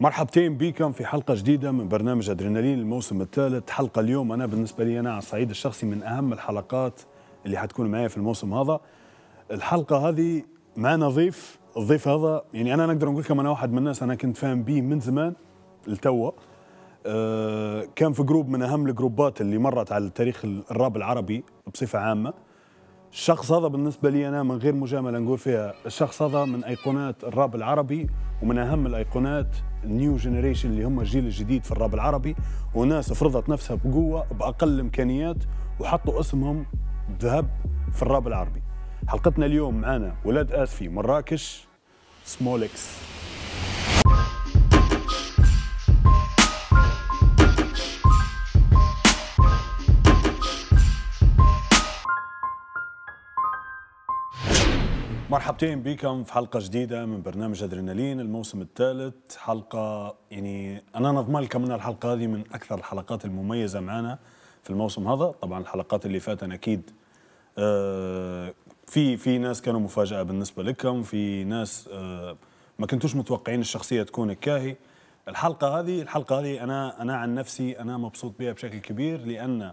مرحبتين بكم في حلقة جديدة من برنامج أدرينالين الموسم الثالث حلقة اليوم أنا بالنسبة لي أنا على الصعيد الشخصي من أهم الحلقات اللي حتكون معايا في الموسم هذا الحلقة هذه معنا ضيف الضيف هذا يعني أنا نقدر نقول لكم أنا واحد من الناس أنا كنت فاهم بيه من زمان لتوا أه كان في جروب من أهم الجروبات اللي مرت على تاريخ الراب العربي بصفة عامة الشخص هذا بالنسبة لي أنا من غير مجاملة نقول فيها الشخص هذا من أيقونات الراب العربي ومن أهم الأيقونات النيو جينيريشن اللي هم الجيل الجديد في الراب العربي وناس فرضت نفسها بقوه باقل امكانيات وحطوا اسمهم ذهب في الراب العربي حلقتنا اليوم معنا ولاد اسفي مراكش سمولكس مرحبتين بكم في حلقة جديدة من برنامج أدرينالين الموسم الثالث حلقة يعني أنا نضمن لكم أن الحلقة هذه من أكثر الحلقات المميزة معنا في الموسم هذا طبعا الحلقات اللي فاتت أكيد آه، في في ناس كانوا مفاجأة بالنسبة لكم في ناس آه، ما كنتوش متوقعين الشخصية تكون كاهي الحلقة هذه الحلقة هذه أنا أنا عن نفسي أنا مبسوط بها بشكل كبير لأن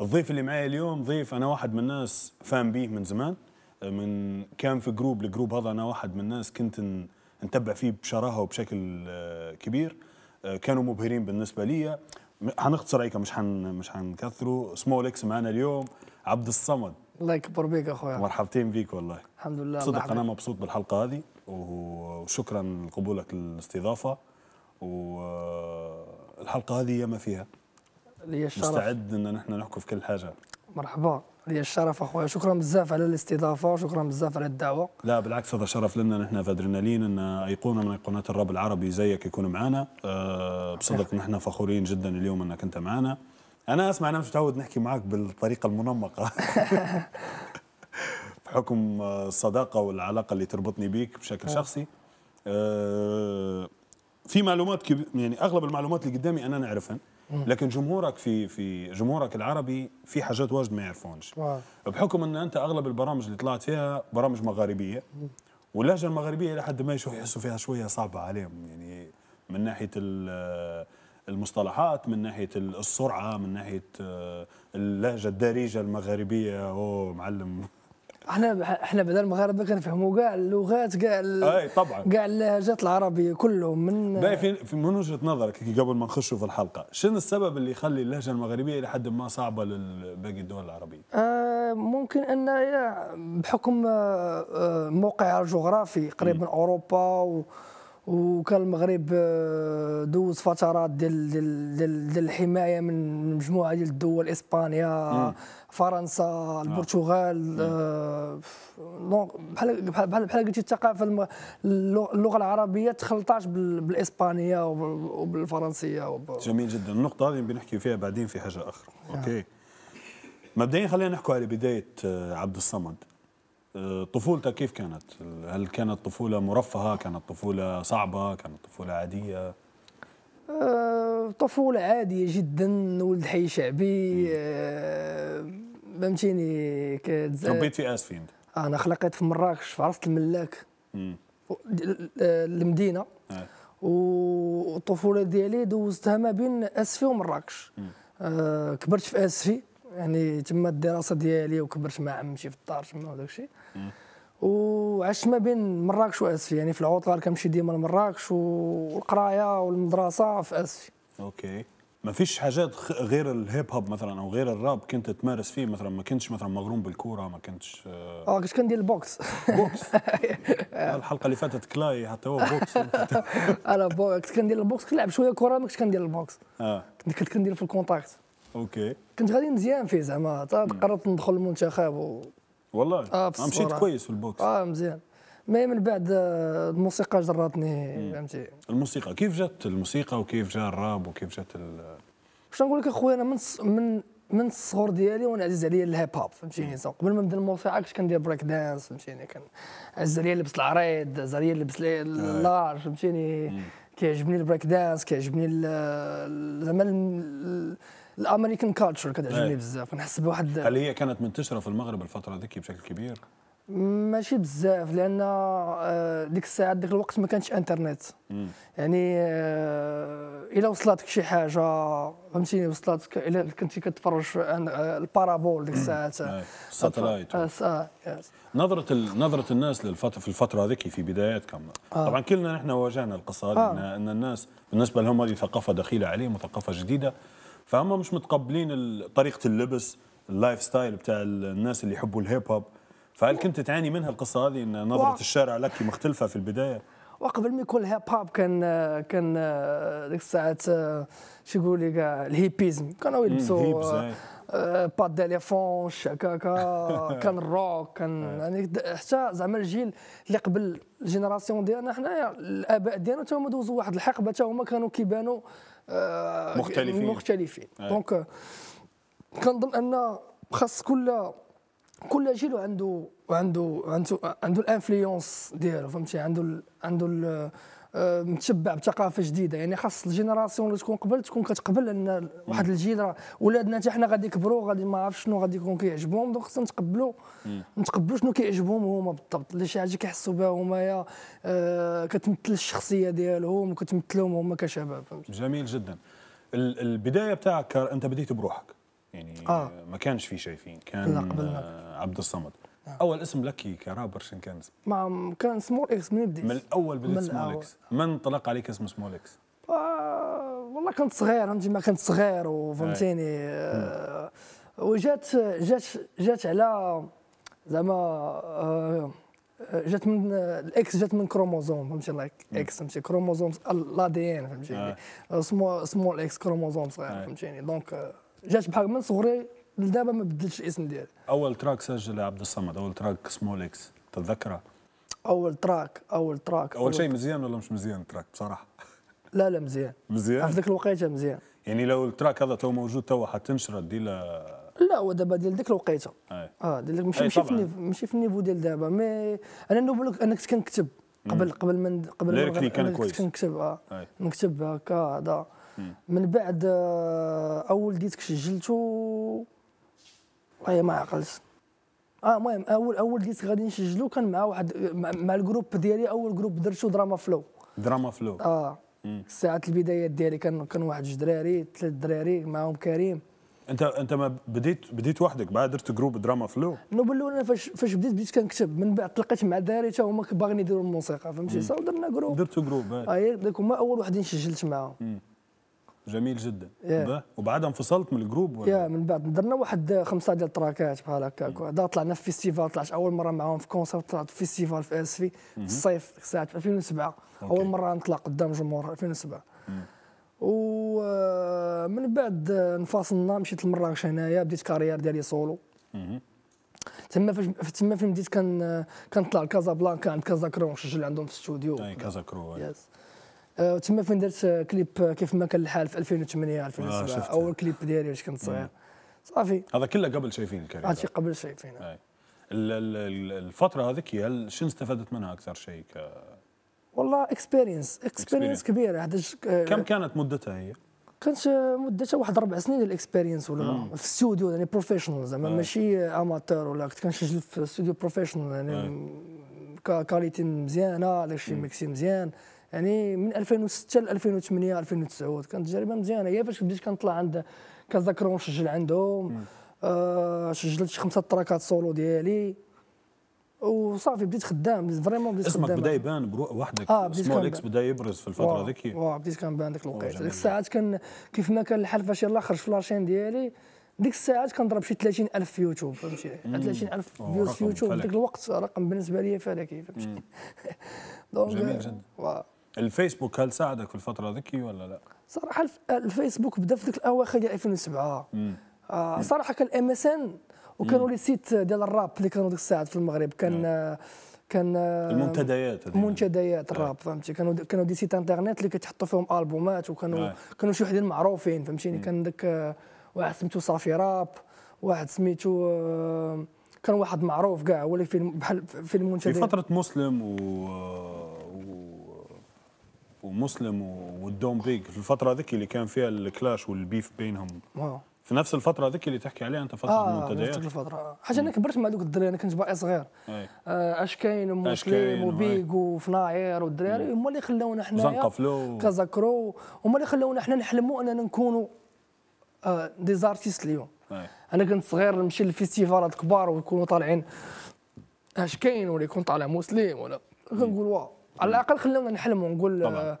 الضيف اللي معي اليوم ضيف أنا واحد من الناس فان بيه من زمان من كان في جروب الجروب هذا انا واحد من الناس كنت نتبع فيه بشراهه وبشكل آه، كبير آه، كانوا مبهرين بالنسبه لي حنختصر هيك مش حن مش حنكثروا سمول اكس معنا اليوم عبد الصمد الله يكبر بيك اخويا مرحبتين بيك والله الحمد لله صدق انا مبسوط بالحلقه هذه وشكرا لقبولك الاستضافه والحلقه آه، هذه ما فيها لي الشرف مستعد ان نحن نحكي في كل حاجه مرحبا لي الشرف اخويا شكرا بزاف على الاستضافه وشكرا بزاف على الدعوه لا بالعكس هذا شرف لنا نحن في ادرينالين ان ايقونه من ايقونات الراب العربي زيك يكون معنا أه بصدق نحن فخورين جدا اليوم انك انت معنا انا اسمع انا مش متعود نحكي معك بالطريقه المنمقه بحكم الصداقه والعلاقه اللي تربطني بيك بشكل أه. شخصي أه في معلومات كب... يعني اغلب المعلومات اللي قدامي انا نعرفها لكن جمهورك في في جمهورك العربي في حاجات واجد ما يعرفونش بحكم ان انت اغلب البرامج اللي طلعت فيها برامج مغاربيه واللهجه المغربيه لحد ما يحسوا فيها شويه صعبه عليهم يعني من ناحيه المصطلحات من ناحيه السرعه من ناحيه آه، اللهجه الدارجه المغاربيه اوه معلم احنا احنا بدل المغاربه كنفهموا كاع اللغات كاع اي طبعا كاع اللهجات العربيه كلهم من في من وجهه نظرك قبل ما نخشوا في الحلقه شنو السبب اللي يخلي اللهجه المغربيه الى حد ما صعبه لباقي الدول العربيه آه ممكن ان بحكم آه، آه، موقعها الجغرافي قريب من اوروبا و وكان المغرب آه، دوز فترات ديال ديال ديال الحمايه من مجموعه ديال الدول اسبانيا فرنسا البرتغال آه. آه، بحال بحال بحال قلتي الثقافه اللغه العربيه تخلطات بالاسبانيه وبالفرنسيه وب... جميل جدا النقطه هذه بنحكي فيها بعدين في حاجه اخرى نعم. اوكي مبدئيا خلينا نحكوا على بدايه آه، عبد الصمد طفولته كيف كانت؟ هل كانت طفولة مرفهة؟ كانت طفولة صعبة؟ كانت طفولة عادية؟ طفولة عادية جدا ولد حي شعبي مم. فهمتيني ربيتي اس فين انا خلقت في مراكش في عرس الملاك المدينه آه، آه. والطفوله ديالي دوزتها ما بين اسفي ومراكش آه، كبرت في اسفي يعني تما الدراسه ديالي وكبرت مع عمتي في الدار تما وداك الشيء وعشت ما بين مراكش واسفي يعني في العطله كنمشي ديما لمراكش والقرايه والمدرسه في اسفي اوكي ما فيش حاجات غير الهيب هوب مثلا او غير الراب كنت تمارس فيه مثلا ما كنتش مثلا مغروم بالكوره ما كنتش اه, آه، كنت كندير البوكس بوكس آه. الحلقه اللي فاتت كلاي حتى هو بوكس انا كنت كندير البوكس كنت نلعب شويه كره ما كنتش كندير البوكس اه كنت كندير في الكونتاكت اوكي كنت غادي مزيان فيه زعما قررت ندخل المنتخب و والله اه مشيت كويس في البوكس اه مزيان ما من بعد آه، الموسيقى جراتني فهمتي الموسيقى كيف جات الموسيقى وكيف جا الراب وكيف جات ال... واش نقول لك اخويا انا من من من الصغر ديالي وانا عزيز عليا الهيب هوب فهمتيني قبل ما نبدا الموسيقى كنت كندير بريك دانس فهمتيني كان عز عليا لبس العريض عز عليا لبس آه. اللارج فهمتيني كيعجبني البريك دانس كيعجبني زعما الامريكان كالتشر كتعجبني إيه. بزاف كنحس بواحد هل هي كانت منتشره في المغرب الفتره هذيك بشكل كبير؟ ماشي بزاف لان آه، ديك الساعه ديك الوقت ما كانش انترنت مم. يعني آه، الى وصلتك شي حاجه فهمتيني وصلتك الى كنتي كتفرج آه، البارابول ديك الساعات ساتلايت نظرة نظرة الناس للفترة في الفترة هذيك في بداياتكم آه. طبعا كلنا نحن واجهنا القصة هذه ان الناس بالنسبة لهم هذه ثقافة دخيلة عليهم وثقافة جديدة فهم مش متقبلين طريقة اللبس اللايف ستايل بتاع الناس اللي يحبوا الهيب هوب فهل كنت تعاني منها القصه هذه ان نظره و... الشارع لك مختلفه في البدايه وقبل ما يكون الهيب هوب كان كان ديك الساعات شو يقول لك الهيبيزم كانوا يلبسوا آه، با ديليفونش شكاكا كان الروك كان يعني حتى زعما الجيل اللي قبل الجينيراسيون ديالنا حنايا الاباء ديالنا حتى هما دوزوا واحد الحقبه حتى هما كانوا كيبانوا آه، مختلفين مختلفين دونك كنظن ان خاص كل كل جيل عنده عنده عنده عنده الانفلونس ديالو فهمتي عنده عنده آه، متشبع بثقافه جديده يعني خاص الجينيراسيون اللي تكون قبل تكون كتقبل ان واحد الجيل راه ولادنا حتى حنا غادي يكبروا غادي ما عرف شنو غادي يكون كيعجبهم دونك خصنا نتقبلوا نتقبلوا شنو كيعجبهم هما بالضبط اللي شي حاجه كيحسوا بها هما آه كتمثل الشخصيه ديالهم وكتمثلهم هما كشباب جميل جدا البدايه بتاعك انت بديت بروحك يعني آه. ما كانش في شايفين كان لا قبل آه عبد الصمد نعم. اول اسم لك كرابر شن كان اسم؟ ما كان سمول اكس من بديت من الاول بديت سمول اكس من طلق عليك اسم سمول اكس؟ آه والله كنت صغير فهمتي ما كنت صغير وفهمتيني آه وجات جات جات على زعما أه، جات من الاكس جات من كروموزوم فهمتي لايك اكس فهمتي كروموزوم لا دي ان فهمتيني سمول اكس أه، كروموزوم صغير فهمتيني دونك أه، جات بحال من صغري لدابا ما بدلتش الاسم ديالي اول تراك سجل عبد الصمد اول تراك سموليكس تتذكره اول تراك اول تراك اول, أول شيء مزيان ولا مش مزيان التراك بصراحه لا لا مزيان مزيان في ذاك الوقيته مزيان يعني لو التراك هذا تو موجود تو حتنشر دي لا هو دابا ديال ديك الوقيته اه ديال ماشي ماشي في ماشي في النيفو ديال دابا مي انا نقول لك انا كنت كنكتب قبل قبل من قبل ما كنت كويس كنكتب اه نكتب هكا هذا من بعد آه، اول ديسك سجلته وهي ما عقلتش اه المهم اول اول ديسك غادي نسجلو كان مع واحد مع الجروب ديالي اول جروب درتو دراما فلو دراما فلو اه ساعة البدايات ديالي كان كان واحد جوج دراري ثلاث دراري معاهم كريم انت انت ما بديت بديت وحدك بعد درت جروب دراما فلو نو بالاول انا فاش فاش بديت بديت كنكتب من بعد تلقيت مع دراري حتى هما باغيين يديروا الموسيقى فهمتي صا درنا جروب درتو جروب اه, آه، هما اول واحدين سجلت معاهم جميل جدا yeah. وبعدها انفصلت من الجروب يا yeah, من بعد درنا واحد آه، خمسه ديال التراكات بحال هكاك بعدا طلعنا في فيستيفال طلعت اول مره معاهم في كونسرت طلعت في فيستيفال في اسفي في الصيف ساعه الساعه 2007 okay. اول مره نطلع قدام جمهور 2007 mm. ومن بعد آه، انفصلنا مشيت لمراكش هنايا بديت كارير ديالي سولو mm -hmm. تما فاش تما فين بديت كان آه، كنطلع بلانكا عند كازا كرو نسجل عندهم في الاستوديو كرو يس yes. آه، تما فين درت كليب كيف ما كان الحال في 2008 2007 آه اول كليب ديالي واش كنت صغير صافي هذا كله قبل شايفينك هادشي قبل شايفين الفتره هذيك هل شنو استفدت منها اكثر شيء ك والله اكسبيرينس اكسبيرينس كبيره حداش كم كانت مدتها هي؟ كانت مدتها واحد ربع سنين الاكسبيرينس ولا مم. في استوديو يعني بروفيشنال زعما ماشي اماتور ولا كنت كنسجل في استوديو بروفيشنال يعني كاليتي مزيانه داكشي ميكسي مزيان يعني من 2006 ل 2008 2009 كانت تجربه مزيانه هي فاش بديت كنطلع عند كرون سجل عندهم آه سجلت شي خمسه تراكات سولو ديالي وصافي بديت خدام فريمون بديت خدام اسمك بدا يبان وحدك اه بديت سمول اكس بدا يبرز في الفتره هذيك واه بديت كنبان ديك الوقيته ديك الساعات كان كيف ما كان الحال فاش يلاه خرج في لاشين ديالي ديك الساعات كنضرب شي 30000 في يوتيوب فهمتي 30000 فيوز في يوتيوب ديك الوقت رقم بالنسبه لي فلكي فهمتي دونك جميل جدا الفيسبوك هل ساعدك في الفتره ذيك ولا لا صراحه الفيسبوك بدا في ذيك الاواخر ديال يعني 2007 آه، صراحه كان الام اس ان وكانوا لي سيت ديال الراب اللي كانوا ديك الساعات في المغرب كان كان آه، المنتديات المنتديات آه. الراب فهمتي كانوا كانوا دي سيت انترنت اللي كتحطوا فيهم البومات وكانوا كانوا شي وحدين معروفين فهمتيني كان ذاك واحد سميتو صافي راب واحد سميتو كان واحد معروف كاع هو اللي في بحال في المنتديات في فتره مسلم و ومسلم والدوم بيج في الفتره ذيك اللي كان فيها الكلاش والبيف بينهم في نفس الفتره ذيك اللي تحكي عليها انت فتره آه المنتديات الفتره حاجه انا كبرت مع دوك الدراري انا كنت باقي صغير آه اشكاين ومسلم وبيج وفناير والدراري هما اللي خلاونا حنايا كازاكرو هما اللي خلاونا حنا نحلموا اننا نكونوا آه دي زارتيست اليوم انا كنت صغير نمشي للفيستيفالات كبار ويكونوا طالعين اشكاين ولا يكون طالع مسلم ولا كنقول واو على الاقل خلونا نحلموا نقول طبعا. آه،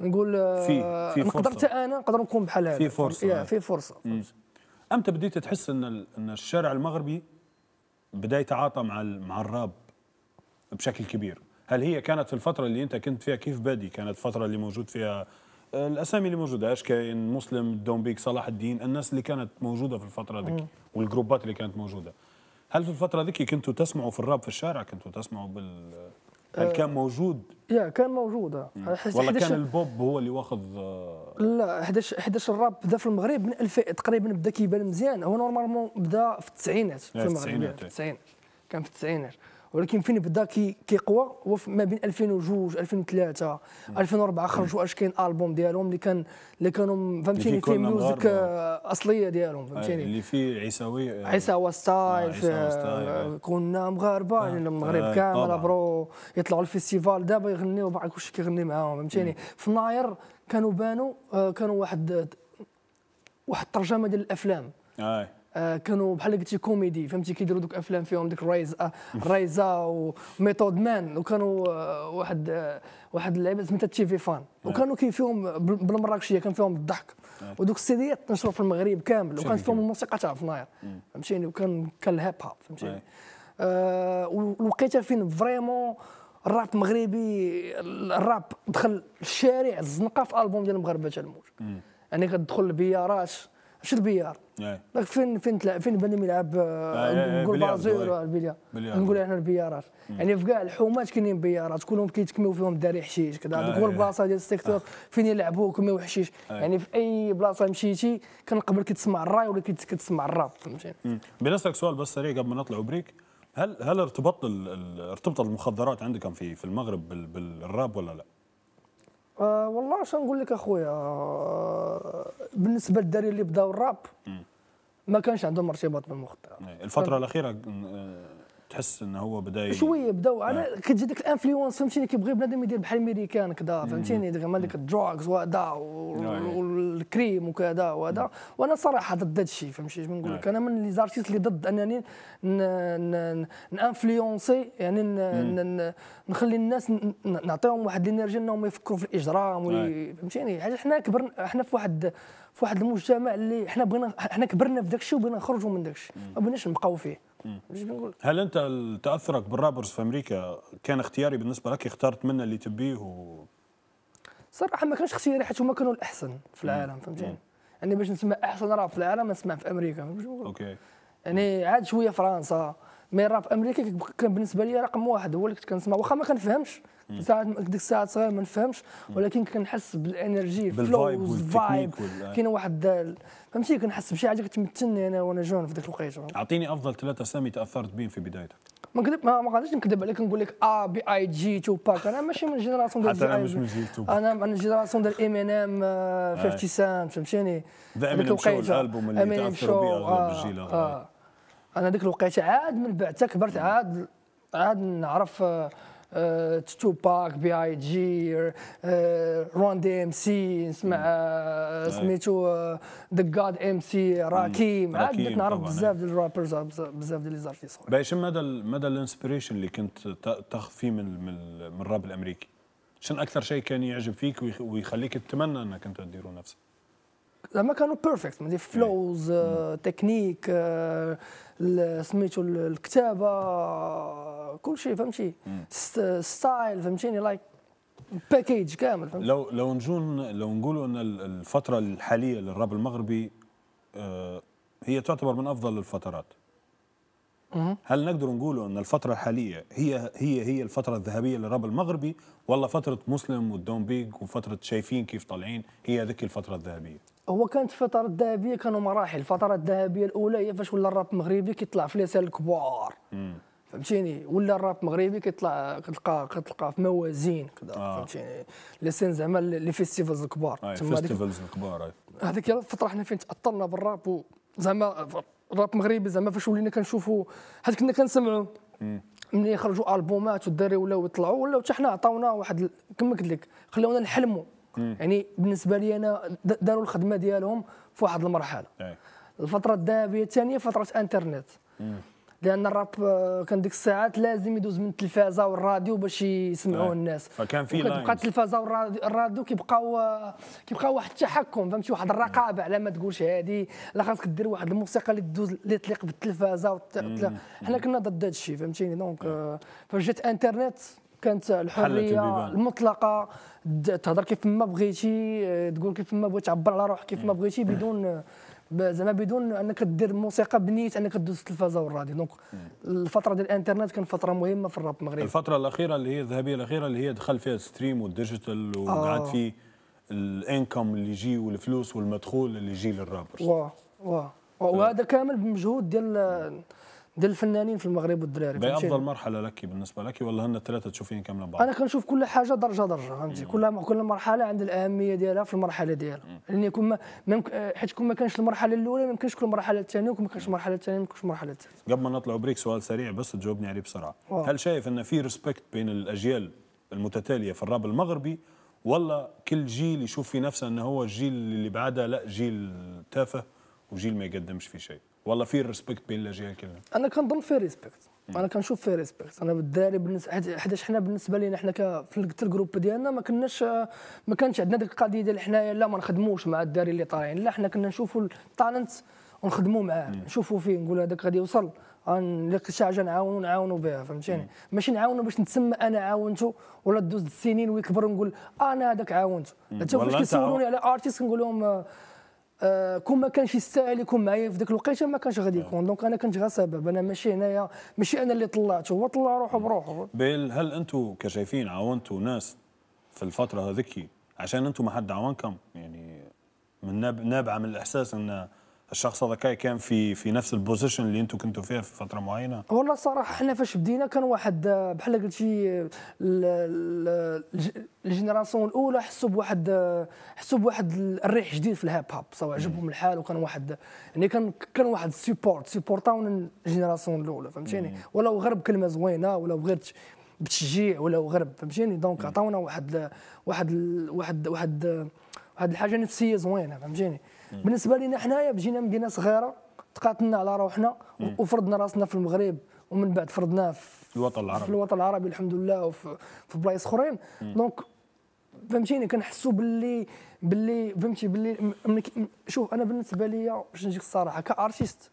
نقول آه، في في فرصه قدرت انا نقدر نكون بحال هذا في فرصه في فرصه امتى بديت تحس ان ان الشارع المغربي بدا يتعاطى مع مع الراب بشكل كبير هل هي كانت في الفتره اللي انت كنت فيها كيف بادي كانت الفتره اللي موجود فيها آه، الاسامي اللي موجوده اشكاين مسلم دومبيك صلاح الدين الناس اللي كانت موجوده في الفتره ذيك والجروبات اللي كانت موجوده هل في الفتره ذيك كنتوا تسمعوا في الراب في الشارع كنتوا تسمعوا بال هل كان موجود؟ يا كان موجود آه. والله كان البوب هو اللي واخذ آه. لا 11 11 الراب بدا في المغرب من 2000 تقريبا بدا كيبان مزيان هو نورمالمون بدا في التسعينات في إيه، المغرب إيه. في التسعينات كان في التسعينات ولكن فين بدا كي كيقوى هو ما بين 2002 2003 2004 خرجوا اش كاين البوم ديالهم اللي كان اللي كانوا فهمتيني فيه ميوزك آه، اصليه ديالهم فهمتيني اللي فيه عيساوي عيساوى ستايل آه, آه،, آه. كنا مغاربه آه يعني المغرب كامل برو يطلعوا الفيستيفال دابا يغنيوا بعد كلشي كيغني معاهم فهمتيني في الناير كانوا بانوا كانوا واحد واحد الترجمه ديال الافلام آه. آه، كانوا بحال قلتي كوميدي فهمتي كيديروا دوك افلام فيهم ديك رايز رايزا وميثود مان وكانوا آه، واحد آه، واحد اللعيبه سميتها تي في فان نعم. وكانوا كاين فيهم بالمراكشيه كان فيهم الضحك نعم. ودوك السيديات تنشروا في المغرب كامل وكان فيهم الموسيقى تاع فناير فهمتيني وكان كان الهاب هاب فهمتيني نعم. ولقيتها فين فريمون الراب المغربي الراب دخل الشارع الزنقه في البوم ديال المغاربه تاع الموت يعني كتدخل بيارات مش البيار إيه. لك فين فين فين بني ملعب آه، آه، آه، نقول بازور إيه. البليار نقول احنا البيارات يعني في كاع الحومات كاينين بيارات كلهم كيتكميو فيهم الداري حشيش كذا هذوك إيه. البلاصه ديال السيكتور فين يلعبوا كميو حشيش يعني في اي بلاصه مشيتي كان قبل كتسمع الراي ولا كتسمع الراب فهمتيني بغيت نسالك سؤال بس سريع قبل ما نطلعوا بريك هل هل ارتبط ارتبطت المخدرات عندكم في في المغرب بالراب ولا لا؟ آه والله عشان نقول لك اخويا آه بالنسبه للدراري اللي بداو الراب ما كانش عندهم ارتباط بالمخدرات إيه، الفتره الاخيره تحس انه هو بدا شويه بداو انا آه. كتجي ديك الانفلونس فهمتيني كيبغي بنادم يدير بحال الميريكان كذا فهمتيني زعما ديك الدروغز وهذا آه، إيه. والكريم وكذا وهذا وانا صراحه ضد هذا الشيء فهمتي شنو نقول لك آه. انا من لي زارتيست اللي ضد انني نانفلونسي يعني نخلي الناس نعطيهم واحد الانرجي انهم يفكروا في الاجرام فهمتيني حاجه حنا كبرنا حنا في واحد في واحد المجتمع اللي حنا بغينا حنا كبرنا في داك الشيء وبغينا نخرجوا من داك الشيء ما بغيناش نبقاو فيه مش بنقول هل انت تاثرك بالرابرز في امريكا كان اختياري بالنسبه لك اخترت منه اللي تبيه و... صراحه ما كانش اختياري حيت هما كانوا الاحسن في العالم فهمتيني يعني باش نسمع احسن راب في العالم نسمع في امريكا مش بنقول اوكي يعني عاد شويه فرنسا مي الراب امريكي كان بالنسبه لي رقم واحد هو اللي كنت كنسمع واخا ما كنفهمش ساعات ديك الساعات صغير ما نفهمش ولكن كنحس بالانرجي فلوز فايب آه. كاين واحد فهمتي كنحس بشي حاجه كتمثلني انا وانا جون في ذاك الوقيته اعطيني افضل ثلاثه اسامي تاثرت بهم في بدايتك ما نكذب ما غاديش نكذب عليك نقول لك ا بي اي جي تو باك انا ماشي من جينيراسيون ديال انا مش من جيل تو انا من جينيراسيون ديال ام ان ام 50 سنت فهمتيني ذا ام ان ام شو الالبوم اللي تاثروا به اغلب آه، الجيل آه. انا ديك الوقيته عاد من بعد كبرت عاد عاد نعرف آه، آه، توباك بي اي جي آه، رون دي ام سي نسمع سميتو ذا جاد ام سي راكيم عاد بديت نعرف بزاف إيه. ديال الرابرز بزاف ديال لي باهي شنو مدى مدى الانسبيريشن اللي كنت تاخذ فيه من من الراب الامريكي شنو اكثر شيء كان يعجب فيك ويخليك تتمنى انك انت ديرو نفسك زعما كانوا بيرفكت يعني فلوز تكنيك سميتو الكتابه كل شيء فهمتي ستايل فهمتيني لايك باكيج كامل فهمتي لو لو نجون لو نقولوا ان الفتره الحاليه للراب المغربي آه، هي تعتبر من افضل الفترات هل نقدر نقولوا ان الفتره الحاليه هي هي هي الفتره الذهبيه للراب المغربي ولا فتره مسلم والدومبيق وفتره شايفين كيف طالعين هي هذيك الفتره الذهبيه هو كانت فترة الذهبية كانوا مراحل، الفترة الذهبية الأولى هي فاش ولا الراب المغربي كيطلع في ليسال الكبار فهمتيني ولا الراب المغربي كيطلع كتلقى كتلقى في موازين كذا آه. فهمتيني لي زعما لي فيستيفالز الكبار الفيستيفالز آه، الكبار هذيك آه. الفترة حنا فين تأثرنا بالراب زعما الراب المغربي زعما فاش ولينا كنشوفوا حيت كنا كنسمعوا ملي يخرجوا البومات والدراري ولاو يطلعوا ولاو حتى حنا عطاونا واحد كما قلت لك خلونا نحلموا يعني بالنسبه لي انا داروا الخدمه ديالهم في واحد المرحله أي. الفتره الذهبيه الثانيه فتره انترنت مم. لان الراب آه، كان ديك الساعات لازم يدوز من التلفازه والراديو باش يسمعوه الناس فكان في كتبقى التلفازه والراديو كيبقاو آه، كيبقى واحد التحكم فهمتي واحد الرقابه على ما تقولش هذه لا خاصك دير واحد الموسيقى اللي تدوز اللي تليق بالتلفازه وت... حنا كنا ضد هذا الشيء فهمتيني دونك آه، فجات انترنت كانت الحريه المطلقه تهضر كيف ما بغيتي آه، تقول كيف ما بغيتي تعبر على روحك كيف ما بغيتي بدون زعما بدون انك دير موسيقى بنيه انك تدوز التلفازه والراديو دونك الفتره ديال الانترنت كانت فتره مهمه في الراب المغربي الفتره الاخيره اللي هي الذهبيه الاخيره اللي هي دخل فيها الستريم والديجيتال وقعد آه. في الانكم اللي يجي والفلوس والمدخول اللي يجي للرابرز واه واه وهذا كامل بمجهود ديال آه، ديال الفنانين في المغرب والدراري باي افضل مرحله لك بالنسبه لك ولا هن الثلاثه تشوفين كامله بعض انا كنشوف كل حاجه درجه درجه فهمتي كل كل مرحله عند الاهميه ديالها في المرحله ديالها لان يكون حيت كون ما كانش المرحله الاولى ما يمكنش كل المرحله الثانيه وكون ما كانش المرحله الثانيه ما يمكنش المرحله الثالثه قبل ما نطلع بريك سؤال سريع بس تجاوبني عليه بسرعه هل شايف ان في ريسبكت بين الاجيال المتتاليه في الراب المغربي ولا كل جيل يشوف في نفسه انه هو الجيل اللي بعدها لا جيل تافه وجيل ما يقدمش في شيء والله في ريسبكت بين الاجيال كلها؟ انا كنظن في ريسبكت انا كنشوف فيه ريسبكت انا بالداري بالنسبه حيتاش حنا بالنسبه لينا حنا في الجروب ديالنا ما كناش ما كانش عندنا ديك القضيه ديال حنايا لا ما نخدموش مع الدراري اللي طالعين لا حنا كنا نشوفوا التالنت ونخدموا معاه نشوفوا فيه نقول هذاك غادي يوصل غنلقى شي حاجه نعاونو نعاونو بها فهمتيني ماشي نعاونو باش نتسمى انا عاونته ولا دوز السنين ويكبر ونقول انا هذاك عاونته حتى فاش كيسولوني على ارتيست كنقول لهم آه، كون ما كانش يستاهل يكون معايا في ذاك الوقيته ما كانش غادي يكون نعم. دونك انا كنت غير سبب انا ماشي هنايا ماشي انا اللي طلعت هو طلع روحه بروحه بيل هل انتم كشايفين عاونتوا ناس في الفتره هذيك عشان انتم ما حد عاونكم يعني من نابعه من الاحساس ان الشخص هذا كان في في نفس البوزيشن اللي انتم كنتوا فيها في فتره معينه؟ والله الصراحه احنا فاش بدينا كان واحد بحال قلت شي الجينيراسيون الاولى حسوا بواحد حسوا بواحد الريح جديد في الهاب هاب سواء عجبهم الحال وكان واحد يعني كان كان واحد سيبورت سيبورتاون الجينيراسيون الاولى فهمتيني ولو غير بكلمه زوينه ولو غير بتشجيع ولو غير فهمتيني دونك عطاونا واحد واحد واحد واحد واحد الحاجه نفسيه زوينه فهمتيني بالنسبه لنا حنايا جينا مدينه صغيره تقاتلنا على روحنا وفرضنا راسنا في المغرب ومن بعد فرضناه في الوطن العربي في الوطن العربي الحمد لله وفي بلايص اخرين دونك فهمتيني كنحسوا باللي باللي فهمتي باللي شوف انا بالنسبه ليا باش نجيك الصراحه كارتيست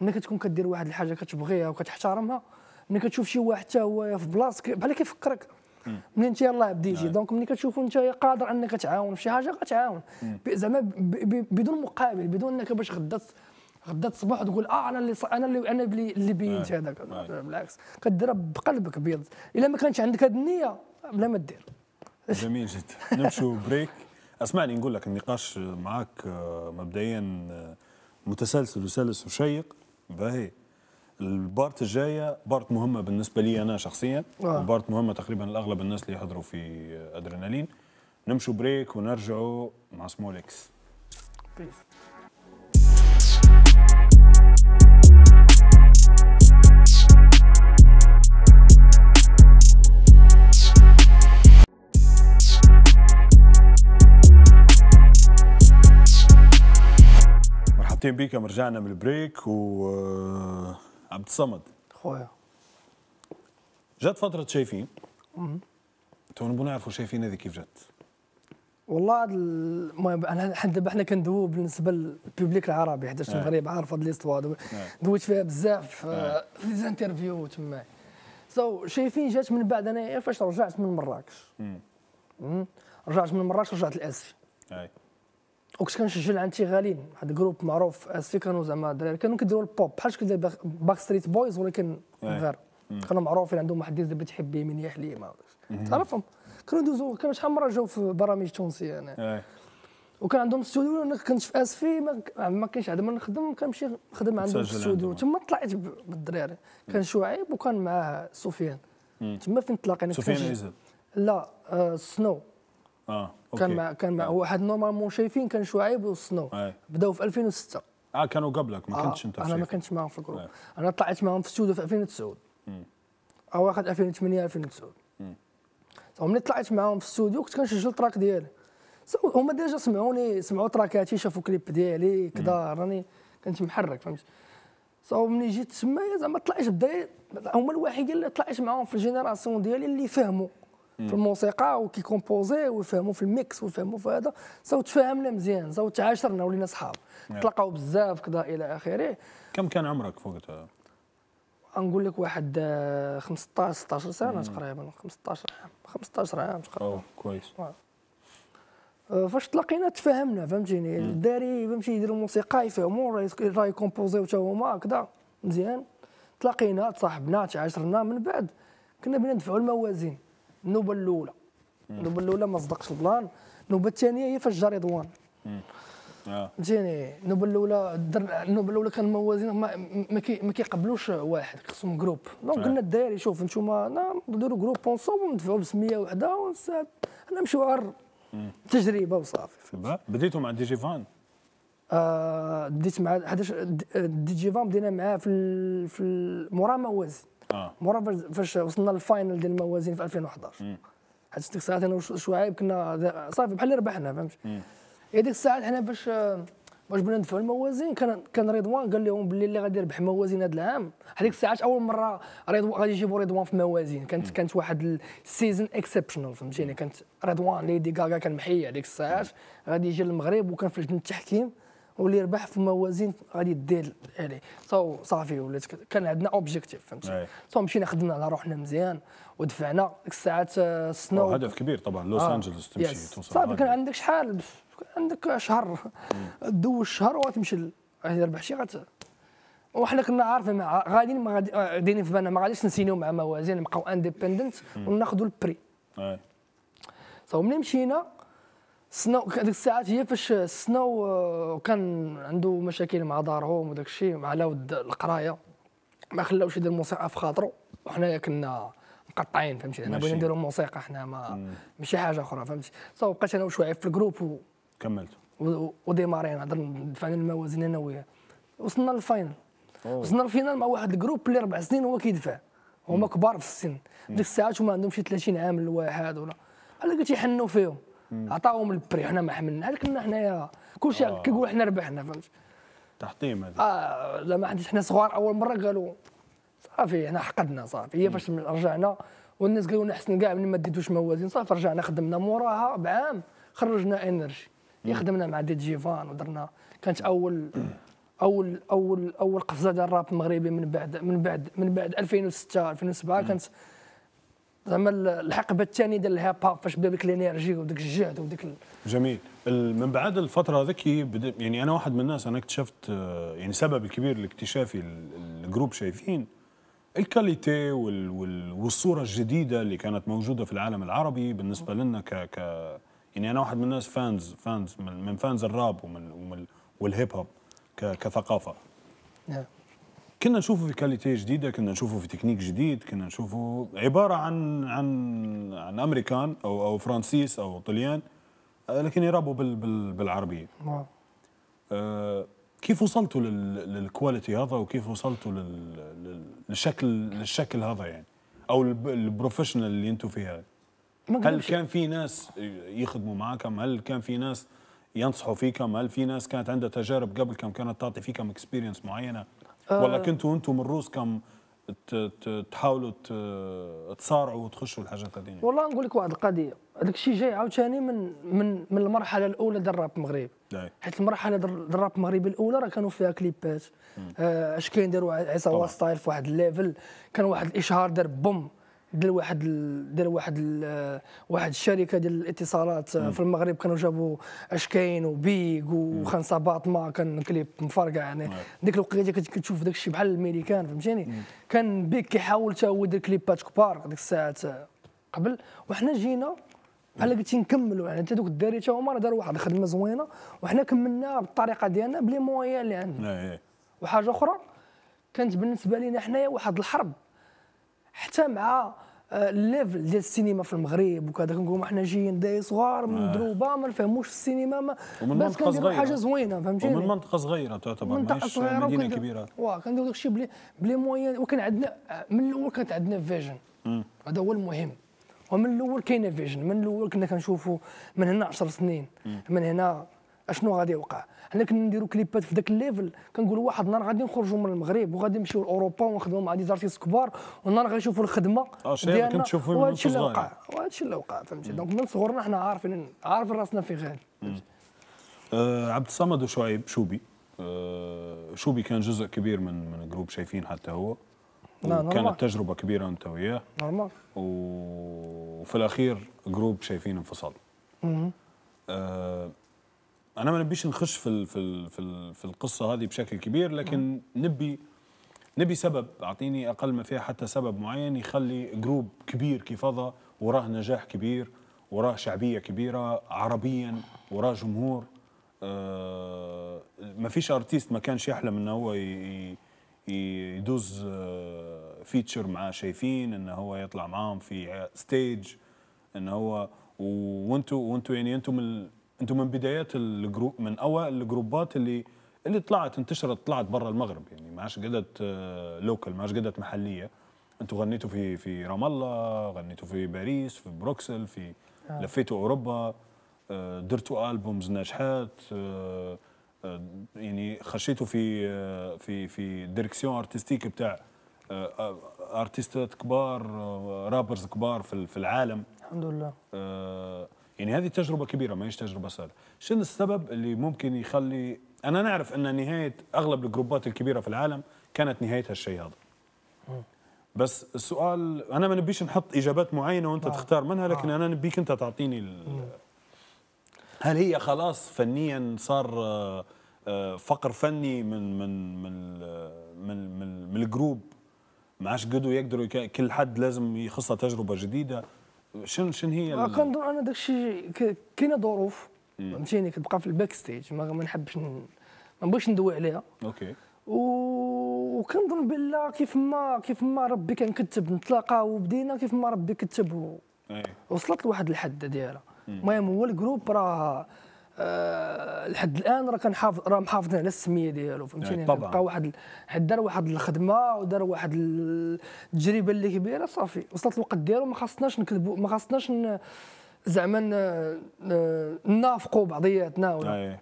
ملي كتكون كدير واحد الحاجه كتبغيها وكتحترمها ملي كتشوف شي واحد حتى هو في بلاصتك بحال كيفكرك منين انت الله عبد يجي نعم. دونك ملي كتشوفو انت قادر انك تعاون في شي حاجه غتعاون زعما بدون مقابل بدون انك باش غدا غدا تصبح تقول اه انا اللي انا اللي انا اللي نعم. بينت هذاك نعم. بالعكس كدير بقلبك بيض الا ما كانش عندك هذه النيه بلا ما دير جميل جدا نمشيو بريك اسمعني نقول لك النقاش معاك آه، مبدئيا آه، متسلسل وسلس وشيق باهي البارت الجايه بارت مهمه بالنسبه لي انا شخصيا آه. وبارت مهمه تقريبا لاغلب الناس اللي يحضروا في ادرينالين نمشوا بريك ونرجعوا مع سمول اكس مرحبتين بكم رجعنا من البريك و عبد الصمد خويا جات فترة شايفين تو نبغوا نعرفوا شايفين هذه كيف جات والله المهم انا حنا دابا حنا كندويو بالنسبه للبوبليك العربي حيتاش المغرب عارف هذه ليستوار دويت فيها بزاف في لي زانترفيو تما سو شايفين جات من بعد انا فاش رجعت من مراكش رجعت من مراكش رجعت لاسفي وكنت كنسجل عند تيغالين واحد الجروب معروف اسفي آه، كانوا زعما الدراري كانوا كيديروا البوب بحال كيدير باك ستريت بويز ولكن غير إيه. كانوا معروفين عندهم واحد اللي تحب من يحلي ما تعرفهم كانوا دوزو كانوا شحال مره جاو في برامج تونسيه انا إيه. وكان عندهم استوديو انا كنت في اسفي ما, ما كاينش عاد ما نخدم كنمشي نخدم عندهم في الاستوديو تما طلعت بالدراري كان شعيب وكان معاه سفيان تما فين تلاقينا سفيان لا آه سنو اه كان مع كان مع آه. واحد نورمالمون شايفين كان شعيب وسنو آه. بداو في 2006 اه كانوا قبلك ما آه، كنتش انت انا ما كنتش معاهم في الجروب انا طلعت معاهم في الاستوديو في 2009 اواخر 2008 2009 ملي طلعت معاهم في الاستوديو كنت كنسجل التراك ديالي هما ديجا سمعوني سمعوا تراكاتي شافوا كليب ديالي كذا راني كنت محرك فهمت سو ملي جيت تمايا زعما طلعت بدا هما الوحيدين اللي طلعت معاهم في الجينيراسيون ديالي اللي فهموا في الموسيقى وكيكومبوزي ويفهموا في الميكس ويفهموا في هذا صوت تفاهمنا مزيان صوت تعاشرنا ولينا صحاب تلاقاو بزاف كذا الى اخره كم كان عمرك وقتها؟ نقول لك واحد 15 آه، 16 سنه تقريبا 15 عام 15 عام تقريبا اوه كويس آه، فاش تلاقينا تفاهمنا فهمتيني الداري يمشي يديروا موسيقى يفهموا راه يكومبوزيو حتى هما هكذا مزيان تلاقينا تصاحبنا تعاشرنا من بعد كنا بنا ندفعوا الموازين النوبه الاولى النوبه الاولى ما صدقش البلان النوبه الثانيه هي فاش جا رضوان آه. فهمتيني النوبه الاولى النوبه الاولى كان موازين ما كيقبلوش واحد خصهم جروب دونك آه. قلنا الدراري شوف انتم نديروا جروب اونسوم وندفعوا ب 100 وحده ونساعد نمشيو على تجربه وصافي بديتوا مع دي جي فان آه ديت مع حداش دي جي فان بدينا معاه في في مورا موازي آه. مورا فاش وصلنا للفاينل ديال الموازين في 2011 حيت ديك الساعات انا وشعيب كنا صافي بحال اللي ربحنا فهمت هي ديك الساعات حنا باش باش بغينا ندفعوا الموازين كان كان رضوان قال لهم باللي اللي غادي يربح موازين هذا العام هذيك الساعات اول مره رضوان غادي يجيبوا رضوان في موازين كانت مم. كانت واحد السيزون اكسبشنال فهمتيني كانت رضوان ليدي غاغا كان محيي هذيك الساعات غادي يجي للمغرب وكان في لجنه التحكيم والارباح في موازين غادي دير عليه يعني سو صافي ولات كان عندنا اوبجيكتيف فهمتي سو مشينا خدمنا على روحنا مزيان ودفعنا ديك الساعات سنو آه، هدف كبير طبعا لوس آه. انجلوس تمشي توصل صافي كان عندك شحال عندك شهر دوز شهر وغتمشي شي غات وحنا كنا عارفين مع غاديين ما غادي آه، في بالنا ما غاديش نسينيو مع موازين نبقاو انديبندنت وناخذوا البري سو ملي مشينا سنو هذيك الساعات هي فاش سنو آه، كان عنده مشاكل مع دارهم وداك الشيء مع لاود القرايه ما خلاوش يدير الموسيقى في خاطره وحنايا كنا مقطعين فهمتي انا بغينا نديروا موسيقى حنا ما ماشي حاجه اخرى فهمتي صافي بقيت انا وشويه في الجروب و... كملت وديماري نهضر دفعنا الموازين انا وياه وصلنا للفاينل وصلنا للفاينل مع واحد الجروب اللي ربع سنين هو كيدفع هما كبار في السن ديك الساعات هما عندهم شي 30 عام الواحد ولا الا كنت يحنوا فيهم عطاهم البري حنا ما هذاك كنا حنايا كلشي آه. كيقول حنا ربحنا فهمت تحطيم هذا اه ما حيت حنا صغار اول مره قالوا صافي حنا حقدنا صافي هي فاش رجعنا والناس قالوا لنا حسن كاع من ما ديتوش موازين صافي رجعنا خدمنا موراها بعام خرجنا انرجي خدمنا مع دي جي فان ودرنا كانت اول اول اول اول قفزه ديال الراب المغربي من بعد من بعد من بعد 2006 2007 كانت زعما الحقبه الثانيه ديال الهيب هاب فاش بدا ديك الانرجي وديك الجهد وديك ال... جميل من بعد الفتره هذيك يعني انا واحد من الناس انا اكتشفت آه، يعني سبب الكبير لاكتشافي الجروب شايفين الكاليتي والصوره الجديده اللي كانت موجوده في العالم العربي بالنسبه لنا ك ك يعني انا واحد من الناس فانز فانز من, فانز الراب ومن, ومن والهيب هوب كثقافه نعم كنا نشوفه في كاليتي جديده كنا نشوفه في تكنيك جديد كنا نشوفه عباره عن عن عن امريكان او او فرانسيس او طليان آه، لكن يرابوا بال بال بالعربيه آه كيف وصلتوا للكواليتي هذا وكيف وصلتوا للشكل للشكل هذا يعني او البروفيشنال اللي انتم فيها هل كان في ناس يخدموا معكم هل كان في ناس ينصحوا فيكم هل في ناس كانت عندها تجارب قبل كم كانت تعطي فيكم اكسبيرينس معينه ولا آه. كنتوا انتم الروس كم تحاولوا تصارعوا وتخشوا الحاجات هذين يعني. والله نقول لك واحد القضيه هذاك الشيء جاي عاوتاني من من من المرحله الاولى ديال الراب المغربي نعم. حيت المرحله ديال الراب المغربي الاولى راه كانوا فيها كليبات آه، اش كاين داروا عصا ستايل في واحد الليفل كان واحد الاشهار دار بوم دار واحد دار واحد واحد الشركه ديال الاتصالات آه، مم. في المغرب كانوا جابوا اشكاين وبيك وخان صباط ما كان كليب مفرقع يعني ديك الوقيته كتشوف داك الشيء بحال الامريكان فهمتيني كان بيك كيحاول حتى هو يدير كليبات كبار ديك الساعات آه، قبل وحنا جينا بحال قلتي نكملوا يعني حتى دوك الدراري حتى هما راه داروا واحد الخدمه زوينه وحنا كملنا بالطريقه ديالنا بلي موان اللي يعني. عندنا إيه. وحاجه اخرى كانت بالنسبه لنا حنايا واحد الحرب حتى مع الليفل آه، ديال السينما في المغرب وكذا كنقولوا حنا جايين داي صغار آه. من دروبه ما نفهموش في السينما ما بس كنديروا حاجه زوينه فهمتيني ومن منطقه صغيره تعتبر منطقه صغيره مدينه كبيره واه كنديروا الشيء بلي بلي موان وكان عندنا آه، من الاول كانت عندنا فيجن هذا هو المهم ومن الاول كاينه فيجن من الاول كنا كنشوفوا من هنا 10 سنين مم. من هنا اشنو غادي يوقع حنا كنديروا كليبات في ذاك الليفل كنقولوا واحد النهار غادي نخرجوا من المغرب وغادي نمشيو لاوروبا ونخدموا مع دي زارتيس كبار والنهار غنشوفوا الخدمه آه، ديالنا وهذا وهادشي اللي وقع وهادشي اللي وقع فهمتي دونك من صغرنا حنا عارفين عارفين راسنا فين غادي أه عبد الصمد وشعيب شوبي أه شوبي كان جزء كبير من من جروب شايفين حتى هو كانت تجربه كبيره انت وياه نورمال وفي الاخير جروب شايفين انفصل أه انا ما نبيش نخش في الـ في الـ في, الـ في القصه هذه بشكل كبير لكن نعم. نبي نبي سبب اعطيني اقل ما فيها حتى سبب معين يخلي جروب كبير هذا وراه نجاح كبير وراه شعبيه كبيره عربيا وراه جمهور آه ما فيش ارتيست ما كانش يحلم انه هو يدوز فيتشر آه، مع شايفين انه هو يطلع معاهم في ستيج انه هو وانتوا وانتوا يعني انتم انتم من بدايات الجروب من اوائل الجروبات اللي اللي طلعت انتشرت طلعت برا المغرب يعني ما عادش قدت لوكال آه، ما عادش قدت محليه انتوا غنيتوا في في رام الله غنيتوا في باريس في بروكسل في آه. لفيتوا اوروبا آه، درتوا البومز ناجحات آه، يعني خشيتوا في في في ديركسيون ارتستيك بتاع ارتيستات كبار رابرز كبار في العالم الحمد لله يعني هذه تجربه كبيره ما هيش تجربه سهله شنو السبب اللي ممكن يخلي انا نعرف ان نهايه اغلب الجروبات الكبيره في العالم كانت نهايتها الشيء هذا بس السؤال انا ما نبيش نحط اجابات معينه وانت آه. تختار منها لكن آه. انا نبيك انت تعطيني ال... هل هي خلاص فنيا صار آه، آه، فقر فني من من من من, من, من الجروب ما عادش قدروا يقدروا كل حد لازم يخصها تجربه جديده شنو شنو هي كنظن انا داكشي كاينه ظروف فهمتيني كتبقى في الباك ستيج ما, نحبش ما نبغيش ندوي عليها اوكي وكنظن بلا كيف ما كيف ما ربي كان كتب نتلاقاو وبدينا كيف ما ربي كتب و... إيه. وصلت لواحد الحد ديالها المهم هو الجروب راه آه، لحد الان راه كنحافظ راه محافظين على السميه ديالو فهمتيني يعني يعني بقى واحد حيت دار واحد الخدمه ودار واحد التجربه اللي كبيره صافي وصلت الوقت ديالو ما خصناش نكذبوا ما خصناش زعما نافقوا بعضياتنا ولا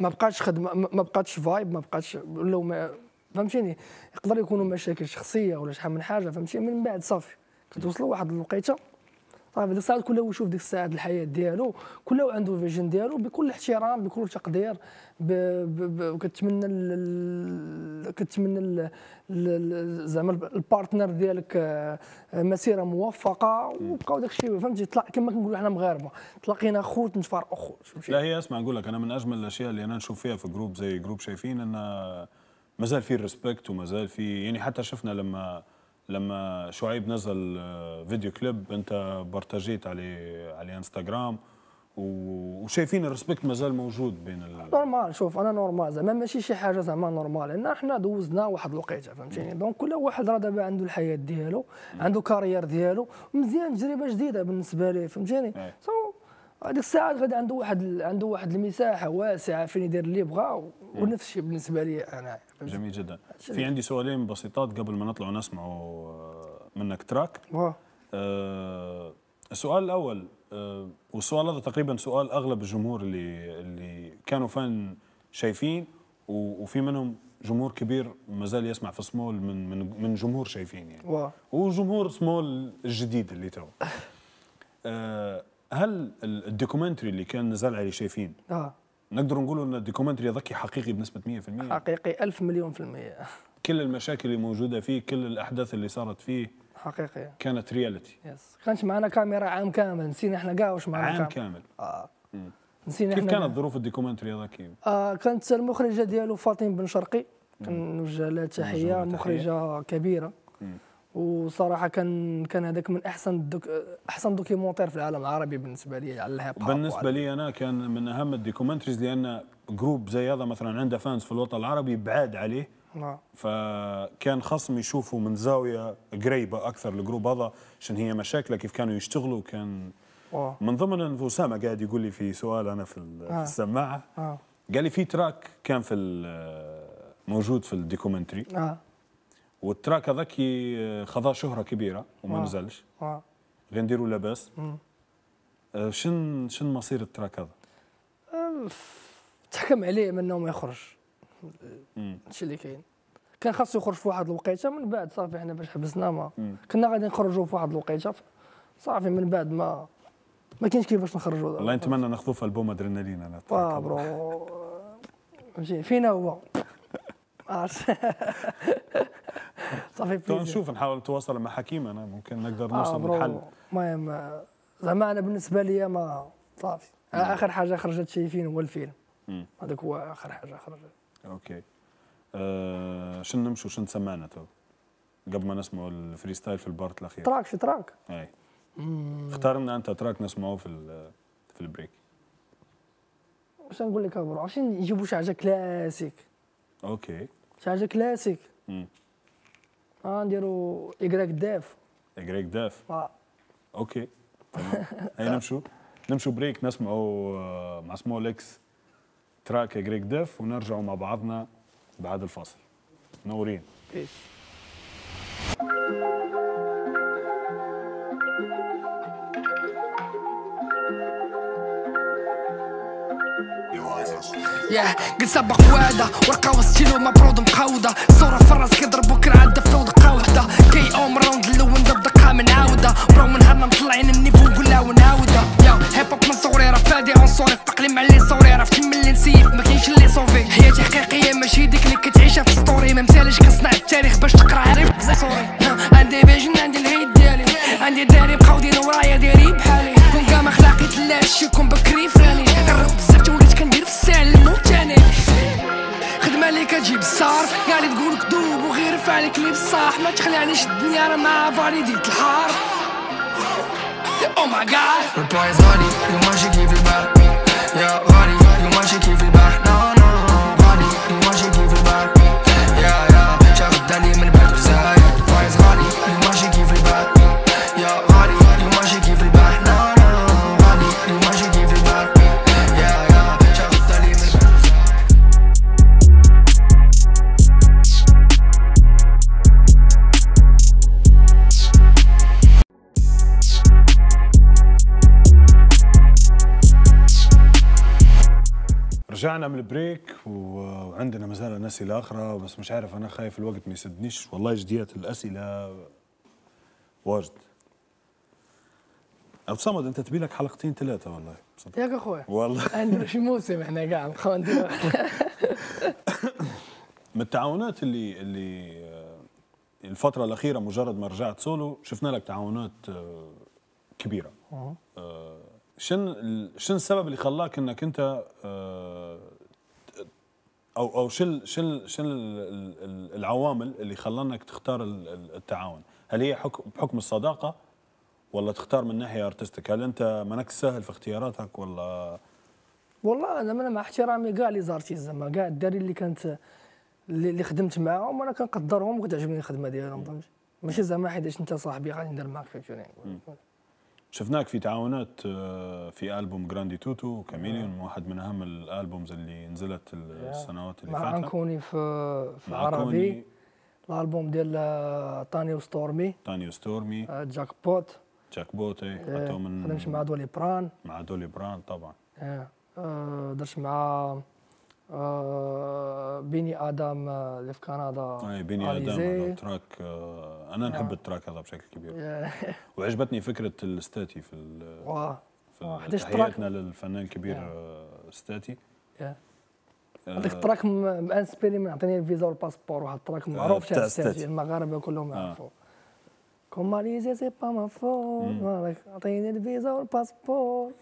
ما بقاش خدمه ما بقاش فايب ما بقاش ولاو فهمتيني يقدر يكونوا مشاكل شخصيه ولا شحال من حاجه فهمتيني من بعد صافي كتوصلوا واحد الوقيته صافي طيب، ديك الساعه كل يشوف ديك الساعه الحياه ديالو كل عنده فيجن ديالو بكل احترام بكل تقدير وكتمنى كتمنى زعما البارتنر ديالك آه، مسيره موفقه وبقاو داك الشيء فهمتي كما كنقولوا حنا مغاربه تلاقينا خوت نتفارقوا خوت لا هي اسمع نقول لك انا من اجمل الاشياء اللي انا نشوف فيها في جروب زي جروب شايفين ان مازال في ريسبكت ومازال في يعني حتى شفنا لما لما شعيب نزل آه، فيديو كليب انت بارتاجيت عليه على انستغرام وشايفين الريسبكت مازال موجود بين ال... نورمال شوف انا نورمال زعما ماشي شي حاجه زعما نورمال لان احنا دوزنا واحد الوقيته فهمتيني دونك كل واحد راه دابا عنده الحياه ديالو عنده كارير ديالو مزيان تجربه جديده بالنسبه ليه فهمتيني سو إيه. هذيك الساعات غادي عنده واحد عنده واحد المساحه واسعه فين يدير اللي يبغى ونفس الشيء بالنسبه لي انا جميل جدا في عندي سؤالين بسيطات قبل ما نطلعوا نسمعوا آه، منك تراك آه السؤال الاول آه والسؤال هذا تقريبا سؤال اغلب الجمهور اللي اللي كانوا فان شايفين وفي منهم جمهور كبير مازال يسمع في سمول من من من جمهور شايفين يعني واه وجمهور سمول الجديد اللي تو آه هل الدوكيومنتري اللي كان نزال عليه شايفين اه نقدر نقولوا ان الدوكيومنتري هذاك حقيقي بنسبه 100% حقيقي 1000 مليون في المية كل المشاكل اللي موجوده فيه كل الاحداث اللي صارت فيه حقيقية كانت رياليتي يس كانش معنا كاميرا عام كامل نسينا احنا كاع واش معنا عام كامل, كامل. اه نسينا كيف كانت ظروف الدوكيومنتري هذاك آه كانت المخرجه ديالو فاطمه بن شرقي كنوجه لها تحيه مخرجه كبيره مم. وصراحه كان كان هذاك من احسن دوك احسن دوكيومونتير في العالم العربي بالنسبه لي على الهيب بالنسبه لي انا كان من اهم الدوكيومنتريز لان جروب زي هذا مثلا عنده فانز في الوطن العربي بعاد عليه نعم. فكان خصم يشوفوا من زاويه قريبه اكثر الجروب هذا عشان هي مشاكله كيف كانوا يشتغلوا كان أوه. من ضمن اسامه قاعد يقول لي في سؤال انا في, آه. السماعه آه. قال لي في تراك كان في موجود في الدوكيومنتري آه. والتراك هذاك خذا شهره كبيره وما آه. نزلش آه. غندير ولا باس آه شن شن مصير التراك هذا؟ آه، تحكم عليه من انه ما يخرج هادشي اللي كاين كان خاصو يخرج في واحد الوقيته من بعد صافي حنا باش حبسنا ما مم. كنا غادي نخرجوا في واحد الوقيته صافي من بعد ما ما كاينش كيفاش نخرجوا الله نتمنى ناخذوا في البوم ادرينالين انا اه برو فهمتي فينا هو صافي بليزير نشوف نحاول نتواصل مع حكيم انا ممكن نقدر آه، نوصل آه لحل المهم زعما انا بالنسبه لي ما صافي آه، اخر حاجه خرجت شايفين هو الفيلم هذاك هو اخر حاجه خرجت اوكي آه شنو نمشوا شنو سمعنا تو قبل ما نسمعوا الفري ستايل في البارت الاخير تراك شي تراك اي اختار لنا انت تراك نسمعوه في في البريك واش نقول لك برو عرفتي نجيبوا شي حاجه كلاسيك اوكي شي حاجه كلاسيك مم. نديرو اكراك داف اكراك داف اه اوكي هيا نمشو نمشو بريك نسمعو آه، مع سمولكس تراك اكراك داف ونرجعو مع بعضنا بعد الفاصل نورين بيس ياه قد سبق واده ورقه وسجل ومبرود مقوده صوره فرس كيضربو كرعده في ود قوده كي اوم راوند الاول دقه من عوده براو من هنا مطلعين النيفو نقولها ونعاوده يا هيب هوب من صغري راه فادي اون سوري التقليم على لي صوري عرفت من اللي نسيف ما كاينش اللي صوفي حياتي حقيقيه ماشي ديك اللي كتعيشها في ستوري ما مساليش كنصنع التاريخ باش تقرا عارف سوري عندي فيجن عندي الهيد ديالي عندي داري بقاودي ورايا دايرين بحالي كون كاع ما خلاقي تلاش يكون بكري نجيب السهر قالي تقول تقولك وغير فعلك عليك لي بصح ما تخلعنيش الدنيا راه مع فالي ديت الحار او ماي جاد ماشي كيف البحر يا غالي ماشي كيف البحر رجعنا من البريك وعندنا مازال اسئله اخرى بس مش عارف انا خايف الوقت ما يسدنيش والله جديات الاسئله واجد ابو صمد انت تبي لك حلقتين ثلاثه والله يا اخويا والله عندنا شي موسم احنا قاعد من التعاونات اللي اللي آه، الفترة الأخيرة مجرد ما رجعت سولو شفنا لك تعاونات آه، كبيرة آه، شن شن السبب اللي خلاك انك انت آه، او او شن شن شن العوامل اللي خلانك تختار التعاون؟ هل هي بحكم الصداقه ولا تختار من ناحيه ارتستك؟ هل انت مانك سهل في اختياراتك ولا والله انا مع احترامي كاع لي زارتيز زعما كاع الدراري اللي كانت اللي خدمت معاهم انا كنقدرهم وكتعجبني الخدمه ديالهم فهمتي ماشي زعما حيتاش انت صاحبي غادي ندير معاك فهمتوني شفناك في تعاونات آه، في البوم جراندي توتو كاميليون آه. واحد من اهم الالبومز اللي نزلت السنوات اللي فاتت مع كوني في في عربي الالبوم ديال آه، تاني وستورمي تاني وستورمي جاك بوت جاك بوت اي إيه، خدمت مع دولي بران مع دولي بران طبعا إيه، اه درت مع آه بيني ادم آه، اللي في كندا اي بيني ادم هذا تراك آه، انا نعم. نحب آه. التراك هذا بشكل كبير وعجبتني فكره الستاتي في ال في تحياتنا للفنان الكبير آه، ستاتي هذاك التراك مانسبيري من عطيني الفيزا والباسبور واحد التراك معروف تاع ستاتي المغاربه كلهم يعرفوه كوم ماليزيا سي با ما فور اعطيني الفيزا والباسبور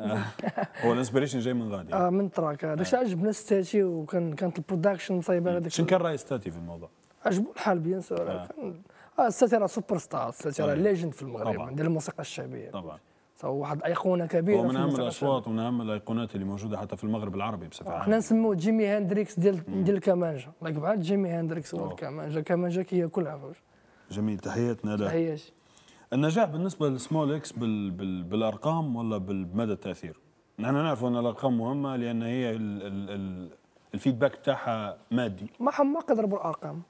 هو الانسبريشن جاي من غادي اه من تراك هذاك الشيء عجبنا ستاتي وكان كانت البرودكشن صايبه هذاك شنو كان راي ستاتي في الموضوع؟ عجبو الحال بيان سور اه, ستاتي راه سوبر ستار ستاتي راه ليجند في المغرب ديال الموسيقى الشعبيه طبعا هو واحد ايقونه كبيره ومن اهم الاصوات ومن اهم الايقونات اللي موجوده حتى في المغرب العربي بصفه عامه حنا نسموه جيمي هاندريكس ديال ديال الكمانجه لايك بحال جيمي هاندريكس هو الكمانجه الكمانجه كياكلها فهمت جميل تحياتنا له تحياتي النجاح بالنسبه للسمول اكس بال بال بالارقام ولا بالمدى التاثير؟ نحن نعرف ان الارقام مهمه لان هي ال ال ال الفيدباك بتاعها مادي ما حماق يضرب الارقام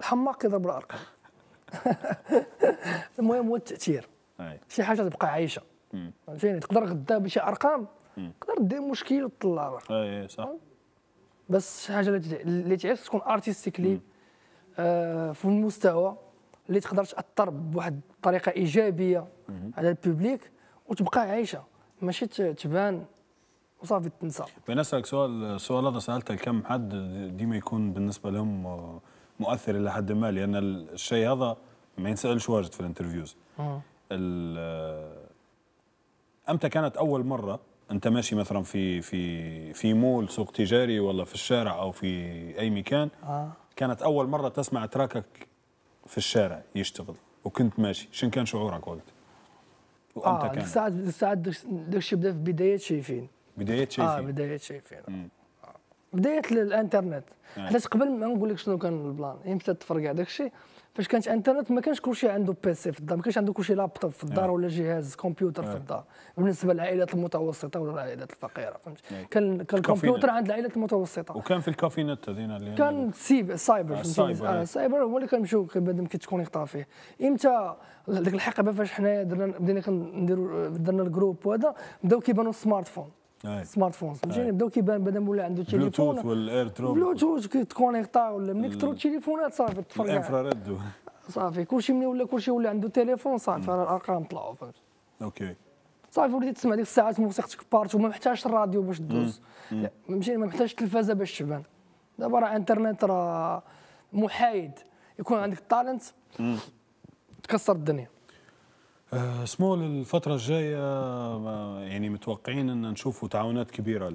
الحماق يضرب الارقام المهم هو التاثير شي حاجه تبقى عايشه فهمتيني تقدر غدا بشي ارقام تقدر دير مشكل وتطلع الارقام اي صح بس شي حاجه اللي تعيش تكون ارتستيكلي آه في المستوى اللي تقدر تاثر بواحد الطريقه ايجابيه على البوبليك وتبقى عايشه ماشي تبان وصافي تنسى بغينا نسالك سؤال السؤال هذا سالته لكم حد ديما يكون بالنسبه لهم مؤثر الى حد ما لان الشيء هذا ما ينسالش واجد في الانترفيوز امتى كانت اول مره انت ماشي مثلا في في في مول سوق تجاري ولا في الشارع او في اي مكان آه. كانت اول مره تسمع تراكك في الشارع يشتغل وكنت ماشي شن كان شعورك وقت؟ وامتى آه كان؟ ساعات ساعات داكشي بدا في بداية شايفين بداية شايفين اه بداية شايفين بداية الانترنت علاش آه. حيت قبل ما نقول لك شنو كان البلان امتى تفرقع داكشي فاش كانت انترنت ما كانش كلشي عنده بيسي في الدار ما كانش عنده كلشي لابتوب في الدار ولا جهاز كمبيوتر في الدار بالنسبه للعائلات المتوسطه ولا العائلات الفقيره فهمت كان كان الكمبيوتر عند العائلات المتوسطه وكان في الكافينات هذينا اللي كان سيب سايبر آه سايبر آه السايبر هو اللي كنمشيو بعد ما يقطع فيه امتى ديك الحقبه فاش حنايا درنا بدينا كنديروا درنا الجروب وهذا بداو كيبانوا السمارت فون سمارت فونز فهمتيني بداو كيبان بدا مولا عنده تليفون بلوتوث والاير تروب بلوتوث كيتكونيكتا ولا ملي كثروا التليفونات صافي تفرقع الانفراريد صافي كلشي ملي ولا كلشي ولا عنده تليفون صافي راه الارقام طلعوا فهمتي اوكي صافي وليتي تسمع ديك الساعات موسيقتك بارت وما محتاجش الراديو باش تدوز ماشي ما محتاجش التلفازه باش تبان دابا راه انترنت راه محايد يكون عندك التالنت تكسر الدنيا آه، سمول الفترة الجاية آه، يعني متوقعين ان نشوفوا تعاونات كبيرة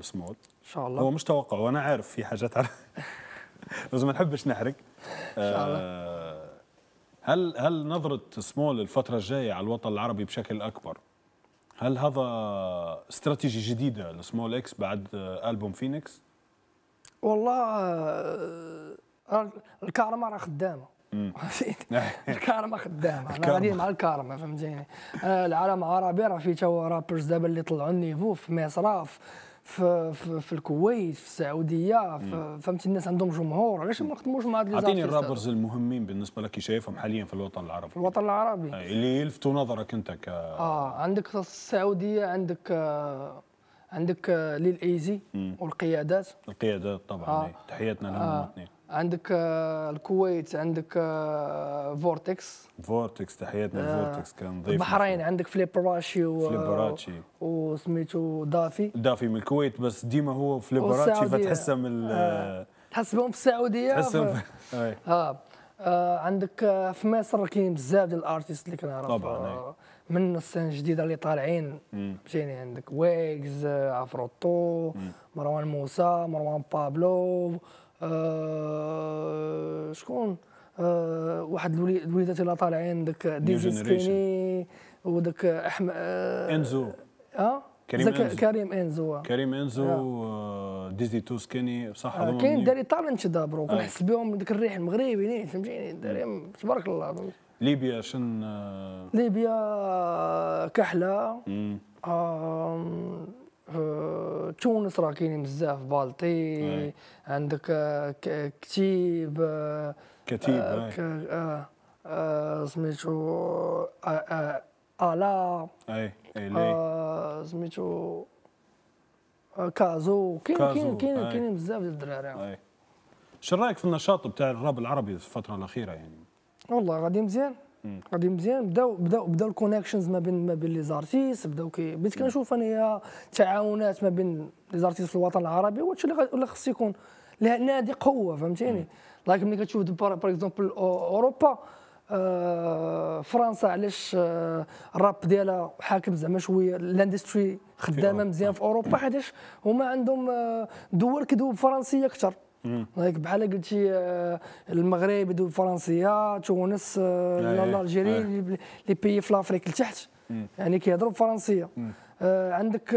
لسمول ان شاء الله هو مش توقع وانا عارف في حاجات بس ما نحبش نحرق ان شاء الله آه، هل هل نظرة سمول الفترة الجاية على الوطن العربي بشكل أكبر هل هذا استراتيجية جديدة لسمول إكس بعد ألبوم فينيكس؟ والله الكهرباء راه خدامة الكارما خدام انا غادي مع الكارما فهمتيني آه، العالم العربي راه فيه توا رابرز دابا اللي طلعوا النيفو في مصر في, في, في الكويت في السعوديه فهمت الناس عندهم جمهور علاش ما نخدموش مع هاد لي عطيني الرابرز المهمين بالنسبه لك شايفهم حاليا في الوطن العربي في الوطن العربي آه، اللي يلفتوا نظرك انت ك اه عندك السعوديه عندك آه عندك آه للايزي والقيادات القيادات طبعا آه. تحياتنا لهم الاثنين آه. عندك آه، الكويت عندك آه، فورتكس فورتكس تحياتنا آه، لفورتكس كان ضيف البحرين عندك راشي و راشي وسميتو دافي دافي من الكويت بس ديما هو راشي فتحسه من تحس بهم في السعوديه تحسهم ف... آه. آه. عندك في مصر كاين بزاف ديال الارتيست اللي كنعرف طبعا آه. من السن الجديده اللي طالعين جايين عندك ويكز عفروتو مروان موسى مروان بابلو آه، شكون آه واحد الوليدات اللي طالعين داك ديزي وداك احمد آه، انزو اه كريم انزو كريم انزو كريم انزو آه. ديزي بصح آه, آه، كاين داري تالنت دابرو كنحس بهم داك الريح المغربي فهمتيني داري تبارك الله ليبيا شن ليبيا كحله تونس راه كاينين بزاف بالطي عندك آه، كتيب آه، كتيب آه، سميتو الا اي اي سميتو كازو كاين كاين كاين بزاف ديال الدراري شنو رايك في النشاط بتاع الراب العربي في الفتره الاخيره يعني والله غادي مزيان غادي مزيان بداو بداو بداو الكونيكشنز ما بين ما بين لي زارتيست بداو كي بديت كنشوف انايا تعاونات ما بين لي زارتيست في الوطن العربي وهادشي اللي خص يكون لان هذه قوه فهمتيني لايك ملي كتشوف باغ اكزومبل اوروبا آه، فرنسا علاش الراب آه، ديالها حاكم زعما شويه الاندستري خدامه مزيان آه. في اوروبا حيتاش هما عندهم دول كيدويو فرنسيه اكثر هيك بحال قلتي آه، المغرب يدوي بالفرنسيه تونس آه، إيه، الجيري إيه. لي بيي في لافريك لتحت يعني كيهضروا بالفرنسيه آه، عندك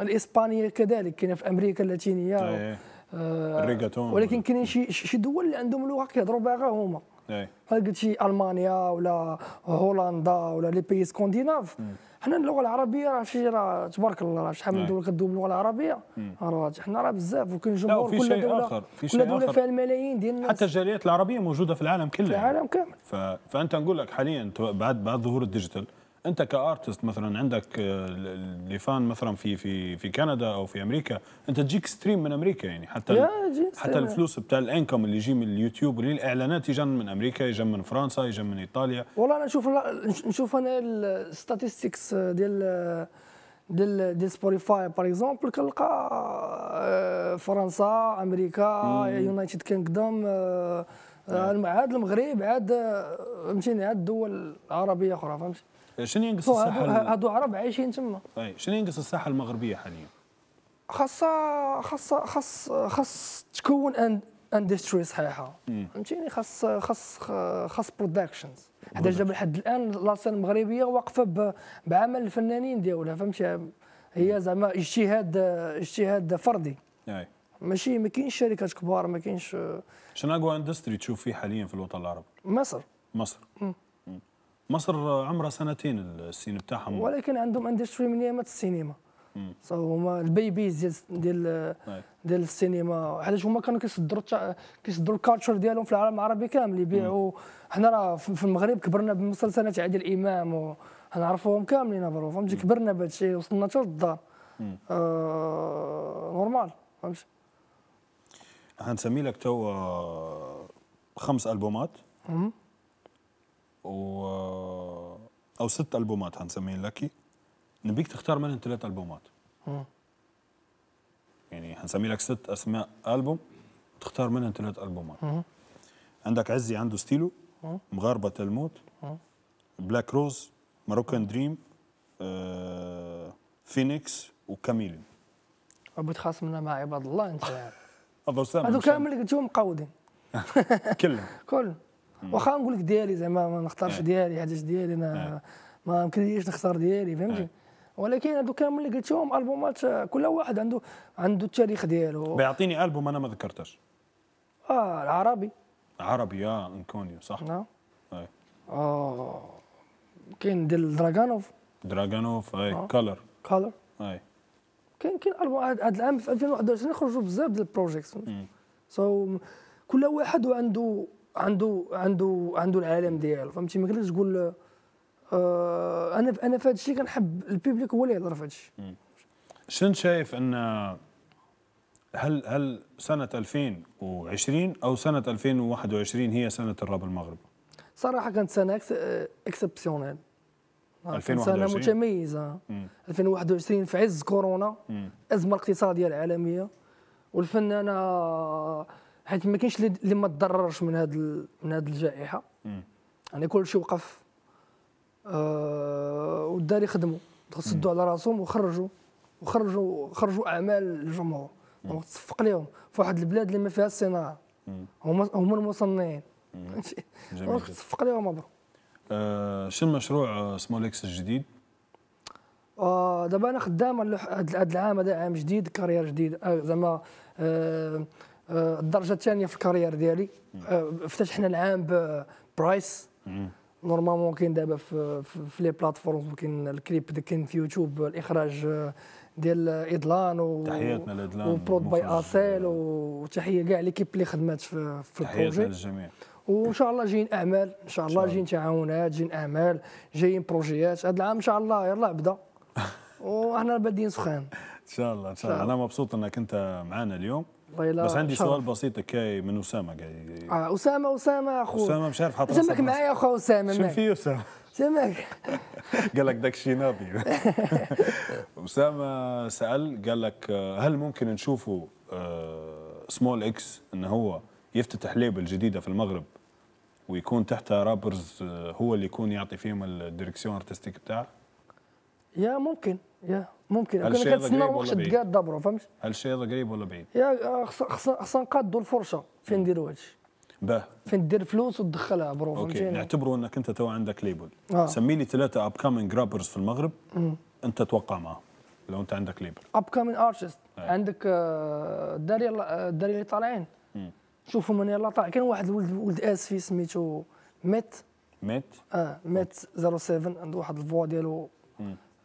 الاسبانيه كذلك كاينه في امريكا اللاتينيه إيه. الريغاتون ولكن كاينين شي شي دول اللي عندهم لغه كيهضروا بها غير هما بحال قلتي المانيا ولا هولندا ولا لي بيي سكنديناف حنا اللغه العربيه راه شي راه تبارك الله راه شحال من نعم. دوله كدوب باللغه العربيه راه حنا راه بزاف وكاين جمهور كل شيء دوله آخر. في كل دوله آخر. فيها الملايين ديال الناس حتى الجاليات العربيه موجوده في العالم كله في العالم كامل ف... فانت نقول لك حاليا بعد بعد ظهور الديجيتال انت كارتست مثلا عندك اللي آه، فان مثلا في في في كندا او في امريكا انت تجيك ستريم من امريكا يعني حتى حتى الفلوس بتاع الانكم اللي يجي من اليوتيوب واللي الاعلانات يجن من امريكا يجن من فرنسا يجن من ايطاليا والله انا نشوف نشوف انا الستاتستكس آه، آه، ديال ديال ديال سبوتيفاي باغ اكزومبل كنلقى فرنسا امريكا يونايتد كينغدوم نعم. عاد المغرب عاد فهمتيني عاد دول عربيه اخرى فهمتي شنو ينقص الساحه هادو عرب عايشين تما اي طيب، شنو ينقص الساحه المغربيه حاليا خاصه خاصه خاص خاص تكون أن اندستري صحيحه فهمتيني خاص خاص خاص برودكشنز حتى جاب لحد الان لاسين المغربيه واقفه بعمل الفنانين ديالها فهمتي هي زعما اجتهاد اجتهاد فردي أي. ماشي ما كاينش شركات كبار ما كاينش شنو اقوى اندستري تشوف فيه حاليا في الوطن العربي مصر مصر مصر عمرها سنتين السين بتاعهم ولكن عندهم اندستري من ايامات السينما سو هما البيبيز ديال ديال السينما علاش هما كانوا كيصدروا كيصدروا الكالتشر ديالهم في العالم العربي كامل يبيعوا حنا راه في المغرب كبرنا بمسلسلات عادل امام وحنعرفوهم كاملين برو فهمتي كبرنا بهذا الشيء وصلنا حتى للدار آه نورمال فهمتي حنسمي لك تو آه، خمس البومات مم. و او ست البومات هنسميهم لك نبيك تختار منهم ثلاث البومات يعني هنسمي لك ست اسماء البوم تختار منهم ثلاث البومات عندك عزي عنده ستيلو مغاربه الموت بلاك روز ماروكان دريم آه، فينيكس وكاميلين وبتخاصمنا مع عباد الله انت يعني ابو اسامه هذو كامل اللي قلتهم مقودين كلهم كلهم واخا نقول لك ديالي زعما ما نختارش إيه. ديالي حاجه ديالي انا إيه. ما يمكنليش نختار ديالي فهمتي إيه. ولكن هادو كامل اللي قلتيهم البومات كل واحد عنده عنده التاريخ ديالو بيعطيني البوم انا ما ذكرتش اه العربي عربي اه انكونيو صح نعم اي اه كاين ديال دراغانوف دراغانوف اي آه. كولر اي كاين كاين البوم هذا العام في 2021 خرجوا بزاف ديال البروجيكتس سو so, كل واحد عنده عنده عنده عنده العالم ديالو فهمتي ما تقدرش تقول آه انا انا في هذا الشيء كنحب البيبليك هو اللي يهضر في هذا الشيء شنو شايف ان هل هل سنه 2020 او سنه 2021 هي سنه الراب المغرب؟ صراحه كانت سنه اكسبسيونيل 2021 آه، سنه متميزه مم. 2021 في عز كورونا أزمة اقتصادية العالميه والفنانه حيت ما كاينش اللي ما تضررش من هذه من هذه الجائحه يعني كل شيء وقف آه والدار خدموا سدوا على راسهم وخرجوا وخرجوا خرجوا اعمال الجمهور تصفق لهم في واحد البلاد اللي ما فيها الصناعه هما هما المصنعين جميل تصفق لهم ابرو آه شنو مشروع آه، سموليكس الجديد؟ آه دابا انا خدام هذا العام هذا عام جديد كارير جديد آه زعما آه الدرجه الثانيه في الكارير ديالي افتتحنا العام برايس نورمالمون كاين دابا في, في لي بلاتفورم كاين الكليب كاين في يوتيوب الاخراج ديال ادلان و تحياتنا لادلان وبرود باي اسيل وتحيه كاع ليكيب اللي خدمات في, في البروجي للجميع وان شاء الله جايين اعمال ان شاء الله جايين تعاونات جايين اعمال جايين بروجيات هذا العام ان شاء الله يلا بدا وحنا بادين سخان ان شاء الله ان شاء الله انا مبسوط انك انت معنا اليوم بس عندي شوف. سؤال بسيط كاي من اسامه جاي اه اسامه اسامه اخو اسامه مش عارف حاطط سمك معايا اخو اسامه شو في اسامه سمك قال لك داك شي نابي اسامه سال قال لك آه، هل ممكن نشوفوا سمول اكس آه، ان هو يفتتح ليبل جديده في المغرب ويكون تحتها آه، رابرز هو اللي يكون يعطي فيهم الديركسيون ارتستيك بتاعه يا ممكن يا ممكن كنا كنتسنى واش كاع دابرو فهمت هل الشيء هذا قريب ولا بعيد يا خصنا خصنا نقادو الفرشه فين نديروا هادشي باه فين دير فلوس وتدخلها برو اوكي نعتبروا انك انت تو عندك ليبل آه. سمي لي ثلاثه اب كامينج رابرز في المغرب مم. انت توقع معاهم لو انت عندك ليبل اب كامينج ارتست عندك الدراري آه، الدراري آه، اللي طالعين شوفوا من يلا طالع كان واحد ولد ولد اسفي سميتو ميت ميت اه ميت 07 عنده واحد الفوا ديالو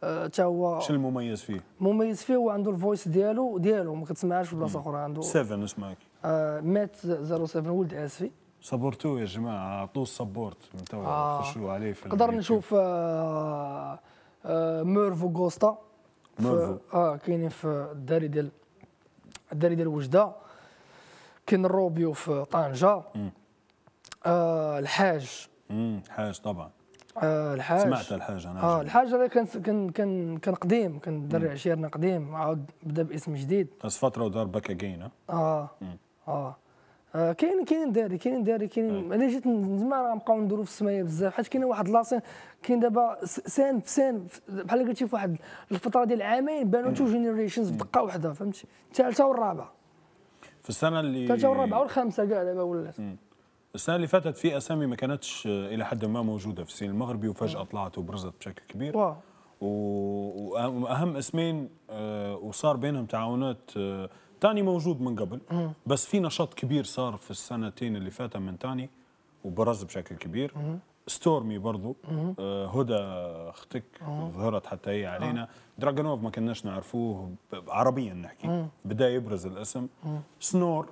حتى هو شنو المميز فيه؟ المميز فيه هو عنده الفويس ديالو ديالو ما كتسمعهاش في بلاصه اخرى عنده 7 اسمعك آه، مات 07 ولد اسفي صبرتو يا جماعه عطوه السبورت انتوا آه. خشوا عليه في نقدر نشوف آه آه ميرفو غوستا ميرفو اه كاينين في الداري ديال الداري ديال وجده كاين الروبيو في طنجه آه الحاج امم الحاج طبعا آه الحاج سمعت الحاج انا اه الحاج هذا كان كان كان كان قديم كان دري عشيرنا قديم عاود بدا باسم جديد بس فتره ودار باك اجين آه. اه اه, كاين كاين داري كاين داري كاين انا جيت زعما نبقاو ندورو في السمايه بزاف حيت كاين واحد لاصين كاين دابا سان في سان بحال قلتي في واحد الفتره ديال عامين بانوا تو جينيريشنز في دقه واحده فهمتي الثالثه والرابعه في السنه اللي الثالثه والرابعه والخامسه كاع دابا ولات السنه اللي فاتت في اسامي ما كانتش الى حد ما موجوده في السين المغربي وفجاه طلعت وبرزت بشكل كبير واو. واهم اسمين آه، وصار بينهم تعاونات آه، تاني موجود من قبل بس في نشاط كبير صار في السنتين اللي فاتت من تاني وبرز بشكل كبير ستورمي برضو آه هدى اختك ظهرت حتى هي علينا آه. دراجونوف ما كناش نعرفوه عربيا نحكي بدا يبرز الاسم سنور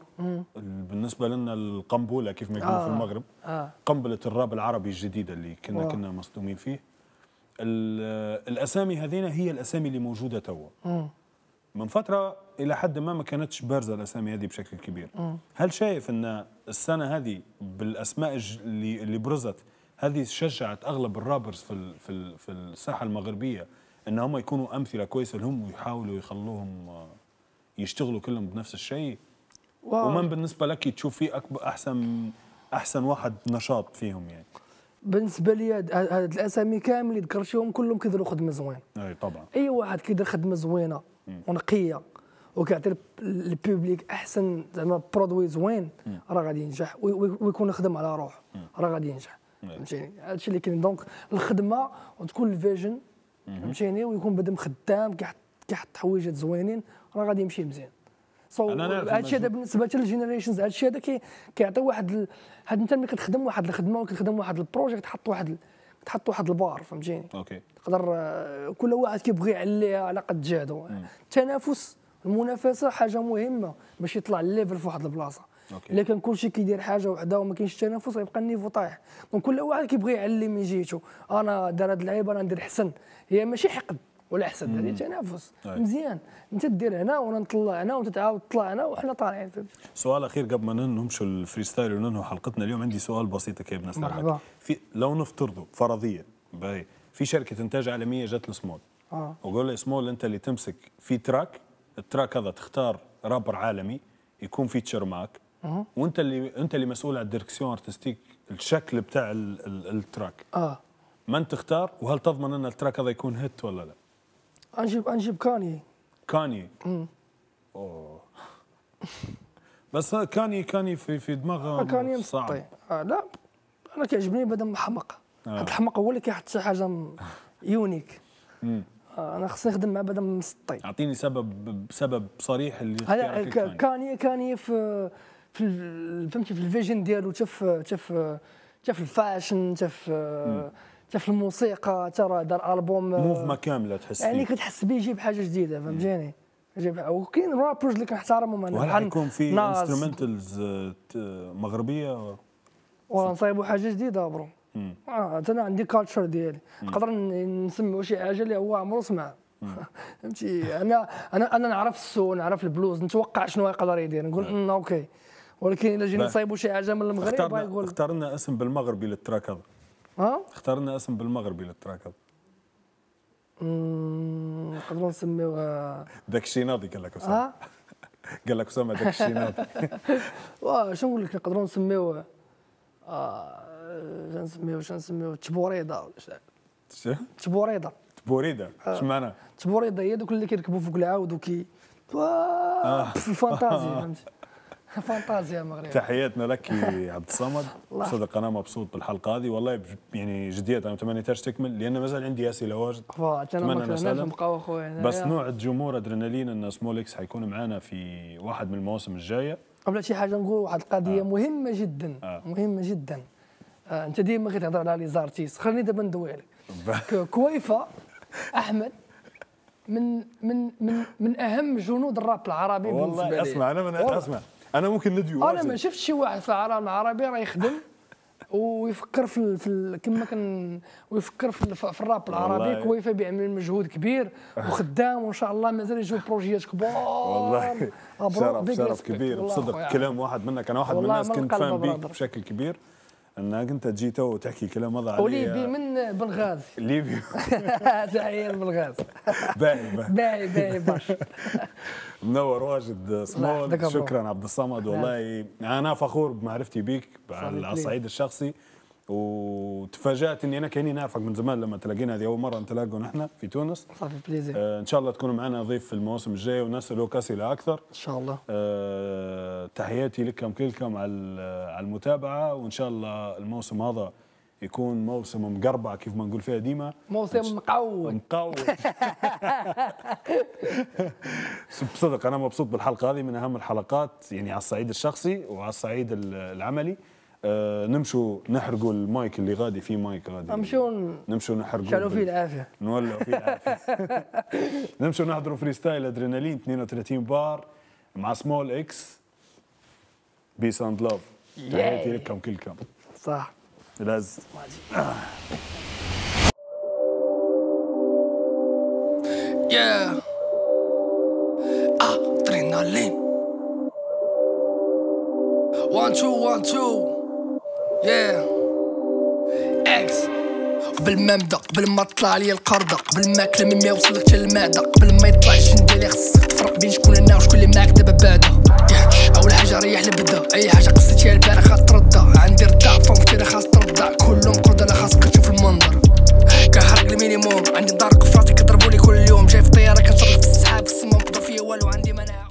بالنسبه لنا القنبله كيف ما يقولوا في آه. المغرب آه. قنبله الراب العربي الجديده اللي كنا كنا مصدومين فيه الاسامي هذينا هي الاسامي اللي موجوده توا من فتره الى حد ما ما كانتش بارزه الاسامي هذه بشكل كبير هل شايف ان السنه هذه بالاسماء اللي اللي برزت هذه شجعت اغلب الرابرز في في في الساحه المغربيه ان هم يكونوا امثله كويسه لهم ويحاولوا يخلوهم آه، يشتغلوا كلهم بنفس الشيء ومن بالنسبه لك تشوف فيه اكبر احسن احسن واحد نشاط فيهم يعني بالنسبه لي هاد الاسامي كامل اللي ذكرتهم كلهم كيديروا خدمه زوين اي طبعا اي واحد كيدير خدمه زوينه ونقيه وكيعطي البوبليك احسن زعما برودوي زوين راه غادي ينجح ويكون خدم على روحه راه غادي ينجح فهمتيني هادشي اللي كاين دونك الخدمه وتكون الفيجن فهمتيني ويكون بدم خدام كيحط كيحط حويجات زوينين راه غادي يمشي مزيان سو هادشي هذا بالنسبه للجينيريشنز هادشي هذا كيعطي واحد هاد انت ملي كتخدم واحد الخدمه وكتخدم واحد البروجيكت تحط واحد تحط واحد البار فهمتيني اوكي تقدر كل واحد كيبغي يعليها على قد جهده التنافس المنافسه حاجه مهمه باش يطلع الليفل في واحد البلاصه أوكي. لكن كل شيء كيدير حاجه وحده وما كاينش تنافس غيبقى النيفو طايح دونك كل واحد كيبغي يعلي من جهته انا دار هاد اللعيبه انا ندير حسن هي ماشي حقد ولا حسد هذه تنافس مزيان انت دير هنا وانا نطلع هنا وانت تعاود تطلع هنا وحنا طالعين سؤال اخير قبل ما نمشوا ستايل وننهوا حلقتنا اليوم عندي سؤال بسيط كيف الناس مرحبا في لو نفترضوا فرضيه باهي في شركه انتاج عالميه جات لسمول آه. وقول لي سمول انت اللي تمسك في تراك التراك هذا تختار رابر عالمي يكون فيتشر معك أه. وانت اللي انت اللي مسؤول على الديركسيون ارتستيك الشكل بتاع ال ال التراك اه من تختار وهل تضمن ان التراك هذا يكون هيت ولا لا؟ انجيب انجيب كاني كاني امم اوه بس كاني كاني في في دماغه آه، كاني صعب آه لا انا كيعجبني بدل حمق آه. هذا الحمق هو اللي كيحط شي حاجه يونيك آه، انا خصني نخدم مع بدل مسطي اعطيني سبب سبب صريح اللي كاني كاني في في فهمتي في الفيجن ديالو حتى في حتى في حتى في الفاشن حتى في حتى في الموسيقى حتى راه دار البوم موفمه آه، كامله تحس يعني كتحس به يجيب حاجه جديده فهمتيني يجيب وكاين رابرز اللي كنحترمهم انا وهل حيكون في انسترومنتالز مغربيه ولا نصايبوا حاجه جديده برو اه انا عندي كالتشر ديالي نقدر نسميو شي حاجه اللي هو عمرو سمع فهمتي انا انا انا نعرف السو نعرف البلوز نتوقع شنو يقدر يدير نقول أمم، اوكي ولكن الا جينا نصايبوا شي حاجه من المغرب اخترنا يقول اختارنا لنا اسم بالمغربي للتراكب ها اختارنا اسم بالمغربي للتراكب نقدروا نسميوها داك ناضي قال لك اسامه قال لك اسامه داك واه شنو نقول لك نقدروا نسميوه آه نسميوه شنو نسميوه تبوريضه ولا شنو تبوريضه تبوريده آه. اش معنى تبوريده هي دوك اللي كيركبوا فوق العاود وكي آه. في الفانتازي فهمتي فانتازيا مغربية تحياتنا لك عبد الصمد صدق انا مبسوط بالحلقه هذه والله يعني جديات انا تمنيتهاش تكمل لان مازال عندي اسئله واجد اتمنى اخويا بس نوع الجمهور ادرينالين ان سمولكس حيكون معنا في واحد من المواسم الجايه قبل شي حاجه نقول واحد القضيه آه. مهمه جدا آه. مهمه جدا آه انت ديما كتهضر على لي زارتيس خليني دابا ندوي عليك كويفا احمد من من من من اهم جنود الراب العربي والله اسمع انا من اسمع انا ممكن نديو انا ما شفت شي واحد في العالم العربي راه يخدم ويفكر في في كما كان ويفكر في, في الراب العربي كويفه بيعمل مجهود كبير وخدام وان شاء الله مازال يجيو بروجيات كبار والله شرف شرف كبير بصدق كلام واحد منك انا واحد من الناس كنت فاهم بيك بشكل كبير انك انت جي تو تحكي كلام عليه وليبي من بنغازي ليبي تحيه لبنغازي باهي باهي باهي برشا منور واجد سمول شكرا عبد الصمد نعم. والله انا فخور بمعرفتي بيك على الصعيد الشخصي وتفاجات اني انا كاني نعرفك من زمان لما تلاقينا هذه اول مره نتلاقوا نحن في تونس صافي بليزير آه ان شاء الله تكون معنا ضيف في الموسم الجاي ونسالوك اسئله اكثر ان شاء الله آه تحياتي لكم كلكم على على المتابعه وان شاء الله الموسم هذا يكون موسم مقربع كيف ما نقول فيها ديما موسم مقوي مقوي بصدق انا مبسوط بالحلقه هذه من اهم الحلقات يعني على الصعيد الشخصي وعلى الصعيد العملي آه، نمشوا نحرقوا المايك اللي غادي فيه مايك غادي نمشوا نمشوا نحرقوا نشعلوا فيه العافيه نولعوا فيه العافيه نمشوا نحضروا فري ستايل ادرينالين 32 بار مع سمول اكس بيس اند لاف تحياتي لكم كلكم صح رز يا ادرينالين 1 2 1 2 Yeah. X قبل ما نبدا قبل ما تطلع لي القردة قبل ما كلامي ما يوصلك المعدة قبل ما يطلع الشن ديالي خصك تفرق بين شكون انا وشكون اللي معاك دابا بعدا اول حاجة ريح البدا اي حاجة قصيتيها البارح غتردى عندي فوق كتير خاص تردع كلهم قرد انا خاصك تشوف المنظر كنحرق المينيموم عندي دار في راسي كضربوني كل يوم جاي في الطيارة كنشرب في السحاب السما مقضى فيا والو عندي مناعة